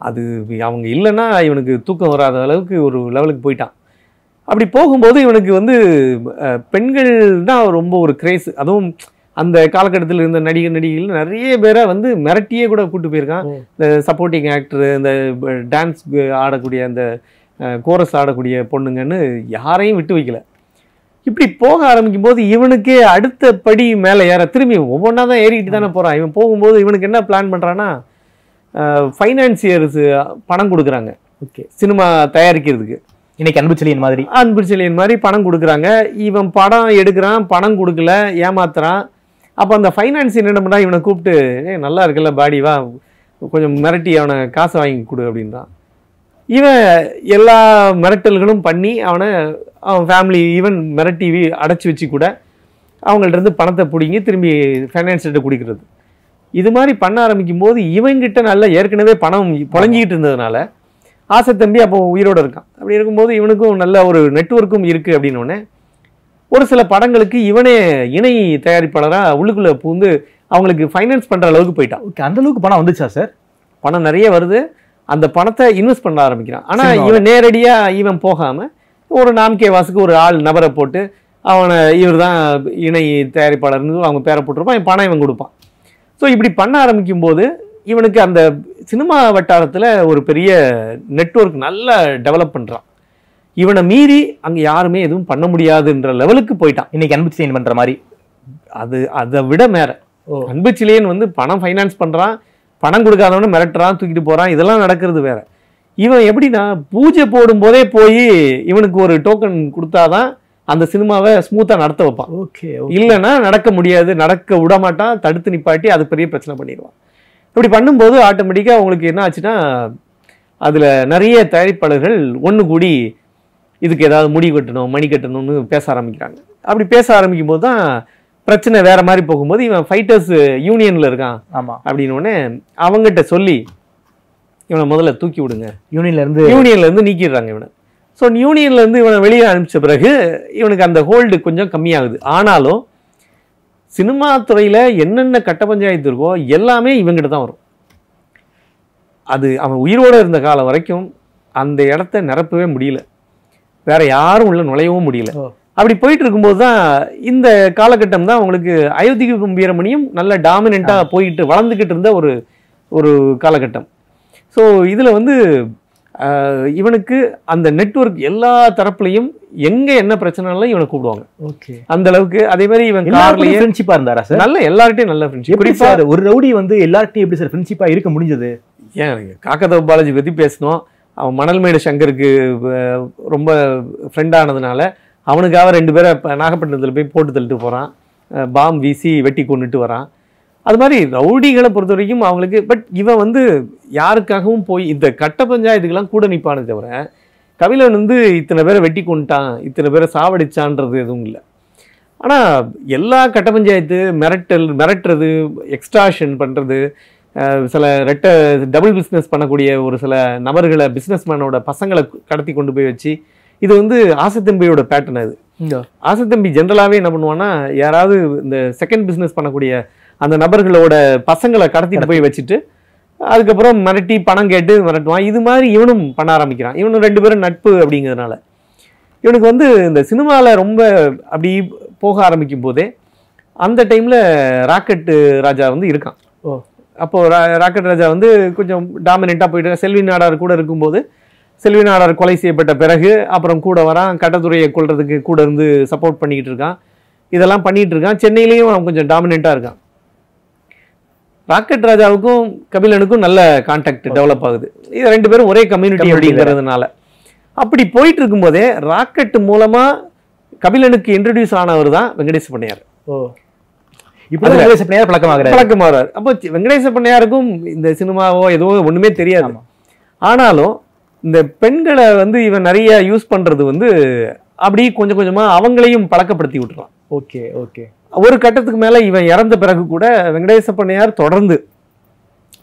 அது அவங்க இல்லைன்னா இவனுக்கு தூக்கம் வராத அளவுக்கு ஒரு லெவலுக்கு போயிட்டான் அப்படி போகும்போது இவனுக்கு வந்து பெண்கள் தான் ரொம்ப ஒரு கிரேஸ் அதுவும் அந்த காலகட்டத்தில் இருந்த நடிகர் நடிகைகள் நிறைய பேரை வந்து மிரட்டியே கூட கூப்பிட்டு போயிருக்கான் இந்த சப்போர்ட்டிங் ஆக்டர் இந்த டான்ஸ் ஆடக்கூடிய அந்த கோரஸ் ஆடக்கூடிய பொண்ணுங்கன்னு யாரையும் விட்டு வைக்கல இப்படி போக ஆரம்பிக்கும் போது இவனுக்கு அடுத்த படி மேலே ஏற திரும்பி ஒவ்வொன்றா தான் ஏறிக்கிட்டு தானே போகிறான் இவன் போகும்போது இவனுக்கு என்ன பிளான் பண்ணுறான்னா ஃபைனான்சியர்ஸு பணம் கொடுக்குறாங்க ஓகே சினிமா தயாரிக்கிறதுக்கு இன்றைக்கி அன்புச்சலியன் மாதிரி அன்புச்சலியன் மாதிரி பணம் கொடுக்குறாங்க இவன் படம் எடுக்கிறான் பணம் கொடுக்கல ஏமாத்துறான் அப்போ அந்த ஃபைனான்சியர் என்ன பண்ணால் இவனை கூப்பிட்டு ஏ நல்லா இருக்குல்ல பாடி வா கொஞ்சம் மிரட்டி அவனை காசை வாங்கி கொடு அப்படின்றான் இவன் எல்லா மிரட்டல்களும் பண்ணி அவனை அவன் ஃபேமிலி ஈவன் மிரட்டி அடைச்சி வச்சு கூட அவங்கள்ட்ட பணத்தை பிடிங்கி திரும்பி ஃபைனான்ஸ்கிட்ட குடிக்கிறது இது மாதிரி பண்ண ஆரம்பிக்கும் போது இவங்கிட்ட நல்லா ஏற்கனவே பணம் புழஞ்சிக்கிட்டு இருந்ததுனால ஆசை தம்பி அப்போ உயிரோடு இருக்கான் அப்படி இருக்கும்போது இவனுக்கும் நல்ல ஒரு நெட்ஒர்க்கும் இருக்குது அப்படின்னோடனே ஒரு சில படங்களுக்கு இவனே இணை தயாரிப்பாளராக உள்ளுக்குள்ளே பூந்து அவங்களுக்கு ஃபைனான்ஸ் பண்ணுற அளவுக்கு போயிட்டான் ஓகே அந்தளவுக்கு பணம் வந்துச்சா சார் பணம் நிறைய வருது அந்த பணத்தை இன்வெஸ்ட் பண்ண ஆரம்பிக்கிறான் ஆனால் இவன் நேரடியாக இவன் போகாமல் ஒரு நாம்கே வாசுக்கு ஒரு ஆள் நபரை போட்டு அவனை இவர் தான் இணை தயாரிப்பாளர்னு அவங்க பேரை போட்டிருப்பான் பணம் இவன் கொடுப்பான் ஸோ இப்படி பண்ண ஆரம்பிக்கும் போது இவனுக்கு அந்த சினிமா வட்டாரத்தில் ஒரு பெரிய நெட்ஒர்க் நல்லா டெவலப் பண்ணுறான் இவனை மீறி அங்கே யாருமே எதுவும் பண்ண முடியாதுன்ற லெவலுக்கு போயிட்டான் இன்னைக்கு அன்புச்சிலையன் பண்ணுற மாதிரி அது அதை விட மேலே அன்புச்சிலையன் வந்து பணம் ஃபைனான்ஸ் பண்ணுறான் பணம் கொடுக்காதவனு மிரட்டுறான் தூக்கிட்டு போகிறான் இதெல்லாம் நடக்கிறது வேறு இவன் எப்படின்னா பூஜை போடும்போதே போய் இவனுக்கு ஒரு டோக்கன் கொடுத்தாதான் அந்த சினிமாவை ஸ்மூத்தாக நடத்த வைப்பான் ஓகே இல்லைன்னா நடக்க முடியாது நடக்க விட மாட்டான் தடுத்து நிப்பாட்டி அது பெரிய பிரச்சனை பண்ணிடுவான் இப்படி பண்ணும்போது ஆட்டோமேட்டிக்காக உங்களுக்கு என்ன ஆச்சுன்னா அதில் நிறைய தயாரிப்பாளர்கள் ஒன்று கூடி இதுக்கு ஏதாவது முடி கட்டணும் மணி கட்டணும்னு பேச ஆரம்பிக்கிறாங்க அப்படி பேச ஆரம்பிக்கும் போது தான் பிரச்சனை வேற மாதிரி போகும்போது இவன் ஃபைட்டர்ஸ் யூனியன்ல இருக்கான் ஆமா அப்படின்னு அவங்ககிட்ட சொல்லி இவனை முதல்ல தூக்கி விடுங்க யூனியன்ல இருந்து யூனியன்ல இருந்து நீக்கிடுறாங்க இவனை ஸோ யூனியன்ல இருந்து இவனை வெளியே அனுப்பிச்ச பிறகு இவனுக்கு அந்த ஹோல்டு கொஞ்சம் கம்மியாகுது ஆனாலும் சினிமா துறையில் என்னென்ன கட்ட பஞ்சாயத்து இருக்கோ எல்லாமே இவங்கிட்ட தான் வரும் அது அவன் உயிரோடு இருந்த காலம் வரைக்கும் அந்த இடத்த நிரப்பவே முடியல வேற யாரும் உள்ள நுழையவும் முடியல அப்படி போயிட்டு இருக்கும்போது தான் இந்த காலகட்டம் தான் உங்களுக்கு அயோத்திக்கு கும்பீரமணியும் நல்ல டாமினண்ட்டாக போயிட்டு வளர்ந்துக்கிட்டு இருந்த ஒரு ஒரு காலகட்டம் ஸோ இதில் வந்து இவனுக்கு அந்த நெட்ஒர்க் எல்லா தரப்புலையும் எங்கே என்ன பிரச்சனைலாம் இவனை கூப்பிடுவாங்க ஓகே அந்த அளவுக்கு அதே மாதிரி இவன் கார்லயே ஃப்ரெண்ட்ஷிப்பாக இருந்தாரா சார் நல்ல எல்லார்ட்டையும் நல்ல ஃப்ரெண்ட்ஷிப் ஒரு ரவுடி வந்து எல்லார்ட்டையும் எப்படி சார் ஃப்ரெண்ட்ஷிப்பா இருக்க முடிஞ்சது ஏன் காக்கதவ் பாலாஜி பற்றி பேசினோம் அவன் மணல்மேடு சங்கருக்கு ரொம்ப ஃப்ரெண்டானதுனால அவனுக்காக ரெண்டு பேரை இப்போ நாகப்பட்டினத்தில் போய் போட்டு தள்ளிட்டு போகிறான் பாம் வீசி வெட்டி கொண்டுட்டு வரான் அது மாதிரி ரவுடிகளை பொறுத்த வரைக்கும் அவங்களுக்கு பட் இவன் வந்து யாருக்காகவும் போய் இந்த கட்ட பஞ்சாயத்துக்கெல்லாம் கூட நிற்பானே தவிர கபிலன் வந்து இத்தனை பேரை வெட்டி கொண்டுட்டான் இத்தனை பேரை சாவடிச்சான்றது எதுவும் இல்லை ஆனால் எல்லா கட்ட பஞ்சாயத்து மிரட்டல் மிரட்டுறது எக்ஸ்ட்ராஷன் பண்ணுறது சில ரெட்ட டபுள் பிஸ்னஸ் பண்ணக்கூடிய ஒரு சில நபர்களை பிஸ்னஸ் மேனோட பசங்களை கடத்தி கொண்டு போய் வச்சு இது வந்து ஆசத்தம்பியோட பேட்டர்ன் அது ஆசத்தம்பி ஜென்ரலாகவே என்ன பண்ணுவான்னா யாராவது இந்த செகண்ட் பிஸ்னஸ் பண்ணக்கூடிய அந்த நபர்களோட பசங்களை கடத்திட்டு போய் வச்சுட்டு அதுக்கப்புறம் மிரட்டி பணம் கேட்டு மிரட்டுவான் இது மாதிரி இவனும் பண்ண ஆரம்பிக்கிறான் இவனும் ரெண்டு பேரும் நட்பு அப்படிங்கிறதுனால இவனுக்கு வந்து இந்த சினிமாவில் ரொம்ப அப்படி போக ஆரம்பிக்கும் போதே அந்த டைமில் ராக்கெட்டு ராஜா வந்து இருக்கான் ஓ அப்போது ராக்கெட் ராஜா வந்து கொஞ்சம் டாமினெண்ட்டாக போயிட்டு செல்வி நாடார் கூட இருக்கும்போது செல்விநாடார் கொலை செய்யப்பட்ட பிறகு அப்புறம் கூட வரான் கட்டத்துறையை கொள்றதுக்கு கூட இருந்து சப்போர்ட் பண்ணிக்கிட்டு இருக்கான் இதெல்லாம் பண்ணிகிட்டு இருக்கான் சென்னையிலையும் அவன் கொஞ்சம் டாமினெண்ட்டாக இருக்கான் ராக்கெட் ராஜாவுக்கும் கபிலனுக்கும் நல்ல கான்டாக்ட் டெவலப் ஆகுது இது ரெண்டு பேரும் ஒரே கம்யூனிட்டி அப்படிங்கிறதுனால அப்படி போயிட்டு இருக்கும்போதே ராக்கெட் மூலமாக கபிலனுக்கு இன்ட்ரடியூஸ் ஆனவர் தான் வெங்கடேச பண்ணையார் ஓ இப்போ வெங்கடேச பண்ணையார் அப்போ வெங்கடேச பண்ணையாருக்கும் இந்த சினிமாவோ எதுவோ ஒன்றுமே தெரியாது ஆனாலும் இந்த பெண்களை வந்து இவன் நிறைய யூஸ் பண்ணுறது வந்து அப்படி கொஞ்சம் கொஞ்சமாக அவங்களையும் பழக்கப்படுத்தி விட்றான் ஓகே ஓகே ஒரு கட்டத்துக்கு மேலே இவன் இறந்த பிறகு கூட வெங்கடேச பண்ணையார் தொடர்ந்து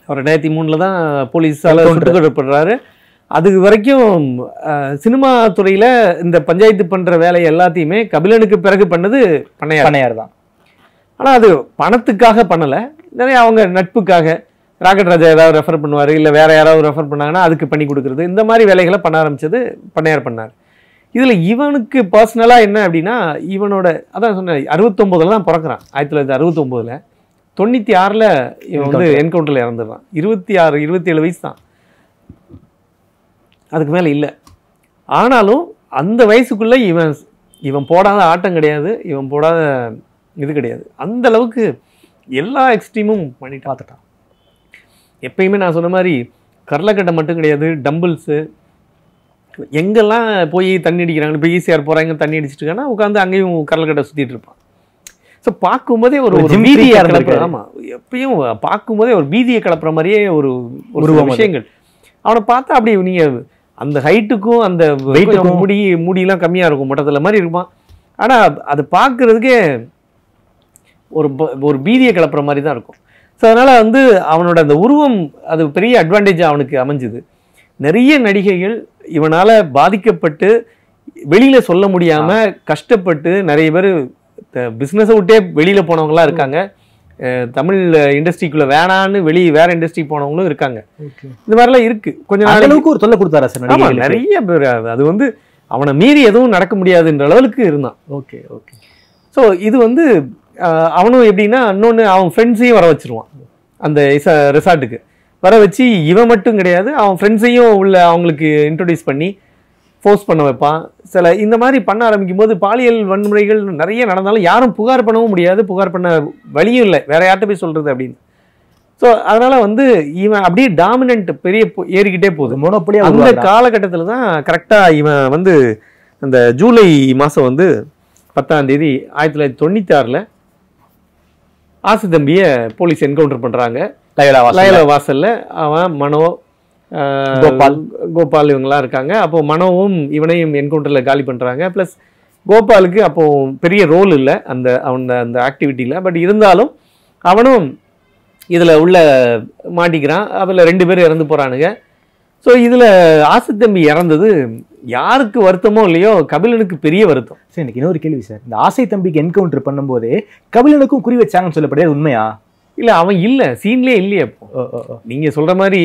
அவர் ரெண்டாயிரத்தி மூணில் தான் போலீஸால் சுட்டுக்கொள்ளப்படுறாரு அது வரைக்கும் சினிமா துறையில் இந்த பஞ்சாயத்து பண்ணுற வேலை எல்லாத்தையுமே கபிலனுக்கு பிறகு பண்ணது பண்ணையார் பண்ணையார் தான் ஆனால் அது பணத்துக்காக பண்ணலை நிறைய அவங்க நட்புக்காக ராக்கெட் ராஜா ஏதாவது ரெஃபர் பண்ணுவார் இல்லை வேறு யாராவது ரெஃபர் பண்ணாங்கன்னா அதுக்கு பண்ணி கொடுக்குறது இந்த மாதிரி வேலைகளை பண்ண ஆரம்பித்தது பண்ணையார் பண்ணார் இதில் இவனுக்கு பர்சனலாக என்ன அப்படின்னா இவனோட அதான் சொன்னேன் அறுபத்தொம்போதில் தான் பிறக்கிறான் ஆயிரத்தி தொள்ளாயிரத்தி அறுபத்தொம்போதில் தொண்ணூற்றி ஆறில் இவன் வந்து என்கவுண்டரில் இறந்துடுறான் இருபத்தி ஆறு இருபத்தி ஏழு வயசு தான் அதுக்கு மேலே இல்லை ஆனாலும் அந்த வயசுக்குள்ளே இவன் இவன் போடாத ஆட்டம் கிடையாது இவன் போடாத இது கிடையாது அந்த அளவுக்கு எல்லா எக்ஸ்ட்ரீமும் பண்ணி பார்த்துட்டான் எப்பயுமே நான் சொன்ன மாதிரி கடலக்கட்டை மட்டும் கிடையாது டம்பிள்ஸு எங்கெல்லாம் போய் தண்ணி அடிக்கிறாங்க இப்போ ஈஸியாக e போகிறாங்க தண்ணி அடிச்சிட்டு இருக்காங்கன்னா உட்காந்து அங்கேயும் கடலக்கட்டை சுற்றிட்டு இருப்பான் ஸோ பார்க்கும்போதே ஒரு ஒரு பீதியாக கிளப்புற ஆமாம் எப்பயும் பார்க்கும்போதே ஒரு பீதியை கலப்புற மாதிரியே ஒரு ஒரு விஷயங்கள் அவனை பார்த்தா அப்படி நீங்கள் அந்த ஹைட்டுக்கும் அந்த வெயிட்டுக்கும் முடி முடியெலாம் கம்மியாக இருக்கும் மட்டத்தில் மாதிரி இருப்பான் ஆனால் அது பார்க்குறதுக்கே ஒரு ஒரு பீதியை கலப்புற மாதிரி தான் இருக்கும் ஸோ அதனால் வந்து அவனோட அந்த உருவம் அது பெரிய அட்வான்டேஜாக அவனுக்கு அமைஞ்சுது நிறைய நடிகைகள் இவனால் பாதிக்கப்பட்டு வெளியில் சொல்ல முடியாமல் கஷ்டப்பட்டு நிறைய பேர் பிஸ்னஸை விட்டே வெளியில் போனவங்களாம் இருக்காங்க தமிழ் இண்டஸ்ட்ரிக்குள்ள வேணான்னு வெளியே வேற இண்டஸ்ட்ரி போனவங்களும் இருக்காங்க இந்த மாதிரிலாம் இருக்கு கொஞ்சம் நாளுக்கு ஒரு தொல்லை கொடுத்தாரா சார் நிறைய பேர் அது வந்து அவனை மீறி எதுவும் நடக்க முடியாதுன்ற அளவுக்கு இருந்தான் ஓகே ஓகே ஸோ இது வந்து அவனும் எப்படின்னா இன்னொன்று அவன் ஃப்ரெண்ட்ஸையும் வர வச்சுருவான் அந்த ரிசார்ட்டுக்கு வர வச்சு இவன் மட்டும் கிடையாது அவன் ஃப்ரெண்ட்ஸையும் உள்ள அவங்களுக்கு இன்ட்ரடியூஸ் பண்ணி ஃபோர்ஸ் பண்ண வைப்பான் சில இந்த மாதிரி பண்ண ஆரம்பிக்கும் போது பாலியல் வன்முறைகள் நிறைய நடந்தாலும் யாரும் புகார் பண்ணவும் முடியாது புகார் பண்ண வழியும் இல்லை வேற யார்கிட்ட போய் சொல்கிறது அப்படின்னு ஸோ அதனால் வந்து இவன் அப்படியே டாமினன்ட் பெரிய ஏறிக்கிட்டே போகுது மோனோப்படி அந்த காலகட்டத்தில் தான் கரெக்டாக இவன் வந்து அந்த ஜூலை மாதம் வந்து பத்தாம் தேதி ஆயிரத்தி தொள்ளாயிரத்தி தொண்ணூற்றி ஆறில் ஆசி தம்பியை போலீஸ் என்கவுண்டர் பண்ணுறாங்க லயலா வாசலில் அவன் மனோ கோபால் கோபால் இவங்களாம் இருக்காங்க அப்போது மனோவும் இவனையும் என்கவுண்டரில் காலி பண்ணுறாங்க ப்ளஸ் கோபாலுக்கு அப்போது பெரிய ரோல் இல்லை அந்த அவன் அந்த ஆக்டிவிட்டியில் பட் இருந்தாலும் அவனும் இதில் உள்ள மாட்டிக்கிறான் அதில் ரெண்டு பேரும் இறந்து போகிறானுங்க ஸோ இதில் ஆசைத்தம்பி இறந்தது யாருக்கு வருத்தமோ இல்லையோ கபிலனுக்கு பெரிய வருத்தம் சார் எனக்கு இன்னொரு கேள்வி சார் இந்த ஆசை தம்பிக்கு என்கவுண்டர் பண்ணும்போது கபிலனுக்கும் குறி வச்சாங்கன்னு சொல்லப்படுது உண்மையா இல்லை அவன் இல்லை சீன்லேயே இல்லையே நீங்கள் சொல்கிற மாதிரி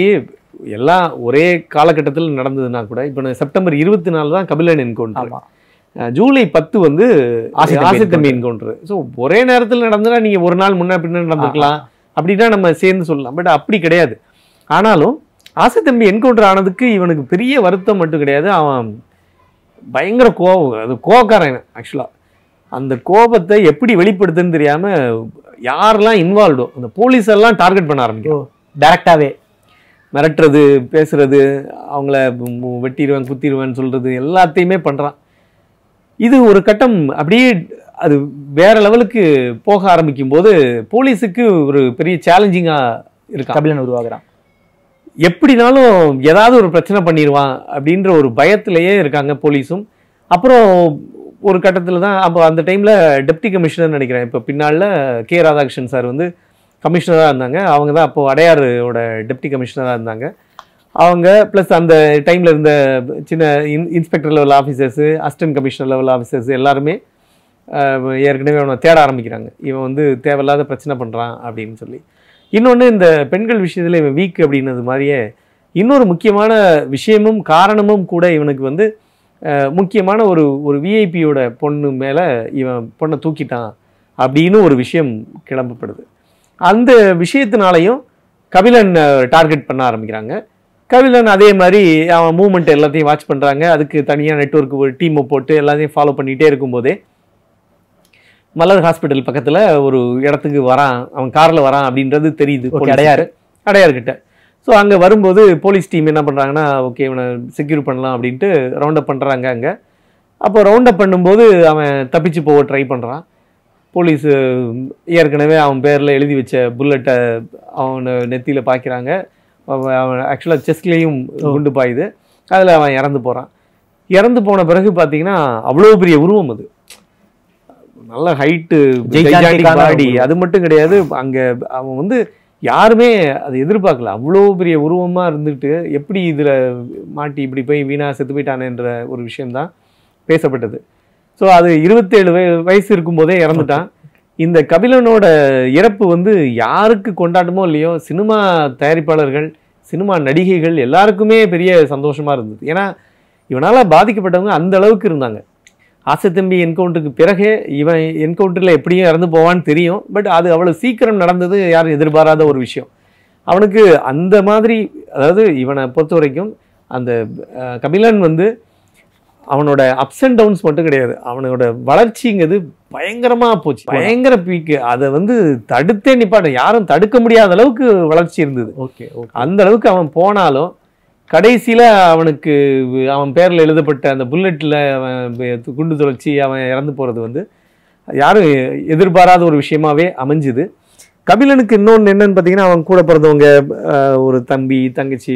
எல்லாம் ஒரே காலகட்டத்தில் நடந்ததுன்னா கூட இப்போ செப்டம்பர் இருபத்தி நாலு தான் கபிலன் என்கவுண்டர் ஜூலை பத்து வந்து ஆசை தம்பி என்கவுண்டர் ஸோ ஒரே நேரத்தில் நடந்ததுன்னா நீங்கள் ஒரு நாள் முன்னாடி பின்னாடி நடந்துக்கலாம் அப்படின்னா நம்ம சேர்ந்து சொல்லலாம் பட் அப்படி கிடையாது ஆனாலும் ஆசை தம்பி என்கவுண்டர் ஆனதுக்கு இவனுக்கு பெரிய வருத்தம் மட்டும் கிடையாது அவன் பயங்கர கோபம் அது கோக்காரன் ஆக்சுவலாக அந்த கோபத்தை எப்படி வெளிப்படுத்துன்னு தெரியாமல் யாரெல்லாம் இன்வால்வ்டோ அந்த போலீஸெல்லாம் டார்கெட் பண்ண ஆரம்பிக்கும் டேரெக்டாகவே மிரட்டுறது பேசுறது அவங்கள வெட்டிடுவேன் குத்திடுவேன் சொல்கிறது எல்லாத்தையுமே பண்ணுறான் இது ஒரு கட்டம் அப்படியே அது வேற லெவலுக்கு போக ஆரம்பிக்கும் போது போலீஸுக்கு ஒரு பெரிய சேலஞ்சிங்காக இருக்கு கபிலன் உருவாகிறான் எப்படினாலும் ஏதாவது ஒரு பிரச்சனை பண்ணிடுவான் அப்படின்ற ஒரு பயத்திலேயே இருக்காங்க போலீஸும் அப்புறம் ஒரு கட்டத்தில் தான் அப்போ அந்த டைமில் டெப்டி கமிஷனர் நினைக்கிறேன் இப்போ பின்னால் கே ராதாகிருஷ்ணன் சார் வந்து கமிஷனராக இருந்தாங்க அவங்க தான் அப்போது அடையாரோட டெப்டி கமிஷனராக இருந்தாங்க அவங்க ப்ளஸ் அந்த டைமில் இருந்த சின்ன in inspector level officers assistant commissioner level officers எல்லாருமே ஏற்கனவே அவனை தேட ஆரம்பிக்கிறாங்க இவன் வந்து தேவையில்லாத பிரச்சனை பண்ணுறான் அப்படின்னு சொல்லி இன்னொன்று இந்த பெண்கள் விஷயத்தில் இவன் வீக் அப்படின்னது மாதிரியே இன்னொரு முக்கியமான விஷயமும் காரணமும் கூட இவனுக்கு வந்து முக்கியமான ஒரு ஒரு விஐபியோட பொண்ணு மேலே இவன் பொண்ணை தூக்கிட்டான் அப்படின்னு ஒரு விஷயம் கிளம்பப்படுது அந்த விஷயத்தினாலையும் கபிலன் டார்கெட் பண்ண ஆரம்பிக்கிறாங்க கபிலன் அதே மாதிரி அவன் மூமெண்ட் எல்லாத்தையும் வாட்ச் பண்ணுறாங்க அதுக்கு தனியாக நெட்ஒர்க் ஒரு டீமை போட்டு எல்லாத்தையும் ஃபாலோ பண்ணிகிட்டே இருக்கும்போதே மலர் ஹாஸ்பிட்டல் பக்கத்தில் ஒரு இடத்துக்கு வரான் அவன் காரில் வரான் அப்படின்றது தெரியுது அடையாரு கிட்ட ஸோ அங்கே வரும்போது போலீஸ் டீம் என்ன பண்ணுறாங்கன்னா ஓகே இவனை செக்யூர் பண்ணலாம் அப்படின்ட்டு ரவுண்டப் பண்ணுறாங்க அங்கே அப்போ ரவுண்டப் பண்ணும்போது அவன் தப்பிச்சு போக ட்ரை பண்ணுறான் போலீஸு ஏற்கனவே அவன் பேரில் எழுதி வச்ச புல்லட்டை அவனை நெத்தியில் பார்க்குறாங்க அவன் ஆக்சுவலாக செஸ்ட்லேயும் oh. குண்டு பாயுது அதில் அவன் இறந்து போகிறான் இறந்து போன பிறகு பார்த்தீங்கன்னா அவ்வளோ பெரிய உருவம் அது நல்ல ஹைட்டு பாடி அது மட்டும் கிடையாது அங்கே அவன் வந்து யாருமே அதை எதிர்பார்க்கல அவ்வளோ பெரிய உருவமாக இருந்துட்டு எப்படி இதில் மாட்டி இப்படி போய் வீணாக செத்து போயிட்டானேன்ற ஒரு விஷயம்தான் பேசப்பட்டது ஸோ அது இருபத்தேழு வய வயசு இருக்கும்போதே இறந்துட்டான் இந்த கபிலனோட இறப்பு வந்து யாருக்கு கொண்டாட்டமோ இல்லையோ சினிமா தயாரிப்பாளர்கள் சினிமா நடிகைகள் எல்லாருக்குமே பெரிய சந்தோஷமாக இருந்தது ஏன்னா இவனால் பாதிக்கப்பட்டவங்க அந்த அளவுக்கு இருந்தாங்க ஆசை தம்பி என்கவுண்டருக்கு பிறகு இவன் என்கவுண்டரில் எப்படியும் இறந்து போவான்னு தெரியும் பட் அது அவ்வளோ சீக்கிரம் நடந்தது யாரும் எதிர்பாராத ஒரு விஷயம் அவனுக்கு அந்த மாதிரி அதாவது இவனை பொறுத்த வரைக்கும் அந்த கபிலன் வந்து அவனோட அப்ஸ் அண்ட் டவுன்ஸ் மட்டும் கிடையாது அவனோட வளர்ச்சிங்கிறது பயங்கரமாக போச்சு பயங்கர பீக்கு அதை வந்து தடுத்தே நிப்பாட்ட யாரும் தடுக்க முடியாத அளவுக்கு வளர்ச்சி இருந்தது ஓகே அந்த அளவுக்கு அவன் போனாலும் கடைசியில் அவனுக்கு அவன் பேரில் எழுதப்பட்ட அந்த புல்லெட்டில் அவன் குண்டு தொடர்ச்சி அவன் இறந்து போகிறது வந்து யாரும் எதிர்பாராத ஒரு விஷயமாவே அமைஞ்சுது கபிலனுக்கு இன்னொன்று என்னன்னு பார்த்தீங்கன்னா அவன் கூட பிறந்தவங்க ஒரு தம்பி தங்கச்சி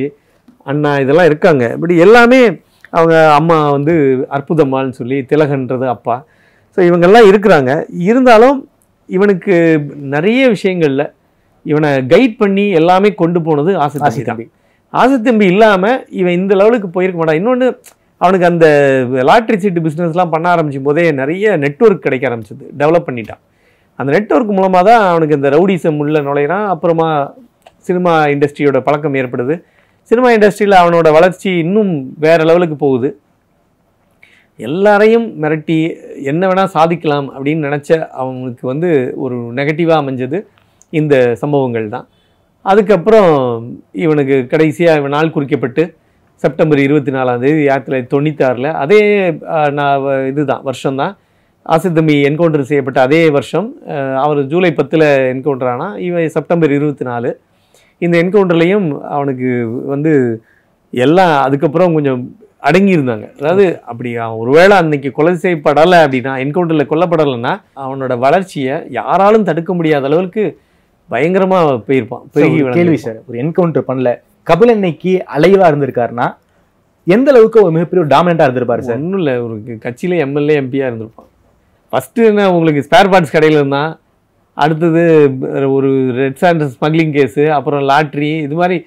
அண்ணா இதெல்லாம் இருக்காங்க இப்படி எல்லாமே அவங்க அம்மா வந்து அற்புதம்மான்னு சொல்லி திலகன்றது அப்பா ஸோ இவங்கெல்லாம் இருக்கிறாங்க இருந்தாலும் இவனுக்கு நிறைய விஷயங்களில் இவனை கைட் பண்ணி எல்லாமே கொண்டு போனது ஆசை ஆசை தம்பி ஆசை தம்பி இல்லாமல் இவன் இந்த லெவலுக்கு போயிருக்க மாட்டான் இன்னொன்று அவனுக்கு அந்த லாட்ரி சீட்டு பிஸ்னஸ்லாம் பண்ண ஆரம்பிச்சும் போதே நிறைய நெட்ஒர்க் கிடைக்க ஆரம்பிச்சது டெவலப் பண்ணிட்டான் அந்த நெட்ஒர்க் மூலமாக தான் அவனுக்கு இந்த ரவுடிசம் உள்ள நுழையிறான் அப்புறமா சினிமா இண்டஸ்ட்ரியோட பழக்கம் ஏற்படுது சினிமா இண்டஸ்ட்ரியில் அவனோட வளர்ச்சி இன்னும் வேறு லெவலுக்கு போகுது எல்லாரையும் மிரட்டி என்ன வேணால் சாதிக்கலாம் அப்படின்னு நினச்ச அவனுக்கு வந்து ஒரு நெகட்டிவாக அமைஞ்சது இந்த சம்பவங்கள் தான் அதுக்கப்புறம் இவனுக்கு கடைசியாக இவன் நாள் குறிக்கப்பட்டு செப்டம்பர் இருபத்தி நாலாம் தேதி ஆயிரத்தி தொள்ளாயிரத்தி தொண்ணூத்தாறில் அதே நான் வருஷம் வருஷம்தான் ஆசித்தம்பி என்கவுண்டர் செய்யப்பட்ட அதே வருஷம் அவர் ஜூலை பத்தில் என்கவுண்டர் ஆனால் இவன் செப்டம்பர் இருபத்தி நாலு இந்த என்கவுண்டர்லேயும் அவனுக்கு வந்து எல்லாம் அதுக்கப்புறம் கொஞ்சம் அடங்கியிருந்தாங்க அதாவது அப்படி அவன் ஒருவேளை அன்னைக்கு கொலை செய்யப்படலை அப்படின்னா என்கவுண்டரில் கொல்லப்படலைன்னா அவனோட வளர்ச்சியை யாராலும் தடுக்க முடியாத அளவுக்கு பயங்கரமாக போயிருப்பான் கேள்வி சார் ஒரு என்கவுண்டர் பண்ணல கபில் அன்னைக்கு அலைவாக இருந்திருக்காருன்னா எந்த அளவுக்கு ஒரு மிகப்பெரிய டாமினண்டாக இருந்திருப்பார் சார் ஒன்றும் இல்லை ஒரு கட்சியில் எம்எல்ஏ எம்பியாக இருந்திருப்பான் ஃபஸ்ட்டு என்ன உங்களுக்கு ஸ்பேர் பார்ட்ஸ் கடையில் இருந்தால் அடுத்தது ஒரு ரெட் சாண்ட் ஸ்மக்லிங் கேஸு அப்புறம் லாட்ரி இது மாதிரி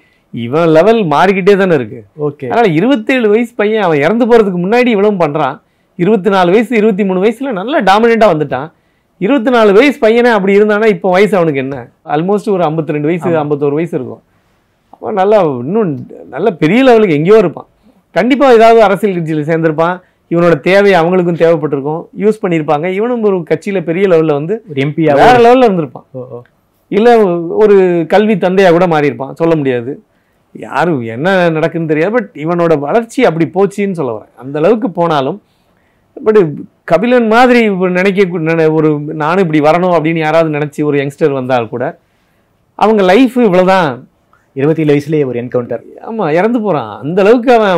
இவன் லெவல் மாறிக்கிட்டே தானே இருக்கு ஓகே அதனால் இருபத்தேழு வயசு பையன் அவன் இறந்து போகிறதுக்கு முன்னாடி இவ்வளவு பண்ணுறான் இருபத்தி நாலு வயசு இருபத்தி மூணு வயசில் நல்லா டாமினெண்ட்டாக வந்துட்டான் இருபத்தி நாலு வயசு பையனை அப்படி இருந்தானா இப்போ வயசு அவனுக்கு என்ன ஆல்மோஸ்ட் ஒரு ஐம்பத்தி ரெண்டு வயசு ஐம்பத்தோரு வயசு இருக்கும் அவன் நல்லா இன்னும் நல்ல பெரிய லெவலுக்கு எங்கேயோ இருப்பான் கண்டிப்பாக ஏதாவது அரசியல் கட்சியில் சேர்ந்திருப்பான் இவனோட தேவை அவங்களுக்கும் தேவைப்பட்டிருக்கும் யூஸ் பண்ணியிருப்பாங்க இவனும் ஒரு கட்சியில் பெரிய லெவலில் வந்து ஒரு எம்பி வேறு லெவலில் இருந்திருப்பான் இல்லை ஒரு கல்வி தந்தையாக கூட மாறியிருப்பான் சொல்ல முடியாது யாரும் என்ன நடக்குன்னு தெரியாது பட் இவனோட வளர்ச்சி அப்படி போச்சுன்னு சொல்ல வரேன் அந்த அளவுக்கு போனாலும் பட் கபிலன் மாதிரி இப்போ நினைக்க ஒரு நானும் இப்படி வரணும் அப்படின்னு யாராவது நினச்சி ஒரு யங்ஸ்டர் வந்தால் கூட அவங்க லைஃப் இவ்வளோதான் இருபத்தி ஏழு வயசுலேயே ஒரு என்கவுண்டர் ஆமாம் இறந்து போகிறான் அந்த அளவுக்கு அவன்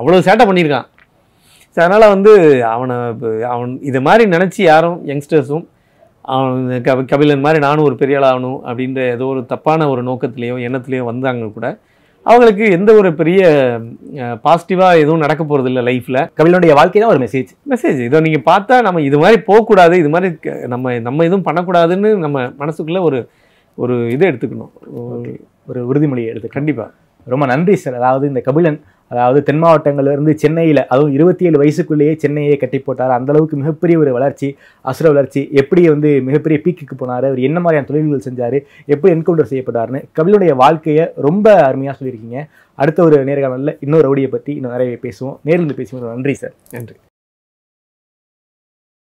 அவ்வளோ சேட்டை பண்ணியிருக்கான் ஸோ அதனால் வந்து அவனை அவன் இதை மாதிரி நினச்சி யாரும் யங்ஸ்டர்ஸும் அவன் கபிலன் மாதிரி நானும் ஒரு பெரிய ஆளாகணும் ஆகணும் அப்படின்ற ஏதோ ஒரு தப்பான ஒரு நோக்கத்திலேயோ எண்ணத்துலேயும் வந்தாங்க கூட அவங்களுக்கு எந்த ஒரு பெரிய பாசிட்டிவாக எதுவும் நடக்க போகிறது இல்லை லைஃப்பில் கவிழனுடைய வாழ்க்கை தான் ஒரு மெசேஜ் மெசேஜ் இதை நீங்கள் பார்த்தா நம்ம இது மாதிரி போகக்கூடாது இது மாதிரி நம்ம நம்ம எதுவும் பண்ணக்கூடாதுன்னு நம்ம மனசுக்குள்ளே ஒரு ஒரு இதை எடுத்துக்கணும் ஒரு உறுதிமொழியை எடுத்து கண்டிப்பாக ரொம்ப நன்றி சார் அதாவது இந்த கபிலன் அதாவது தென் மாவட்டங்கள்லேருந்து சென்னையில் அதுவும் இருபத்தி ஏழு வயசுக்குள்ளேயே சென்னையை கட்டி போட்டார் அந்தளவுக்கு மிகப்பெரிய ஒரு வளர்ச்சி அசுர வளர்ச்சி எப்படி வந்து மிகப்பெரிய பீக்குக்கு போனார் அவர் என்ன மாதிரியான தொழில்கள் செஞ்சார் எப்படி என்கவுண்டர் செய்யப்பட்டார்னு கபிலுடைய வாழ்க்கையை ரொம்ப அருமையாக சொல்லியிருக்கீங்க அடுத்த ஒரு நேர்காணலில் இன்னொரு ரவுடியை பற்றி இன்னும் நிறைய பேசுவோம் நேரில் பேசுவோம் நன்றி சார் நன்றி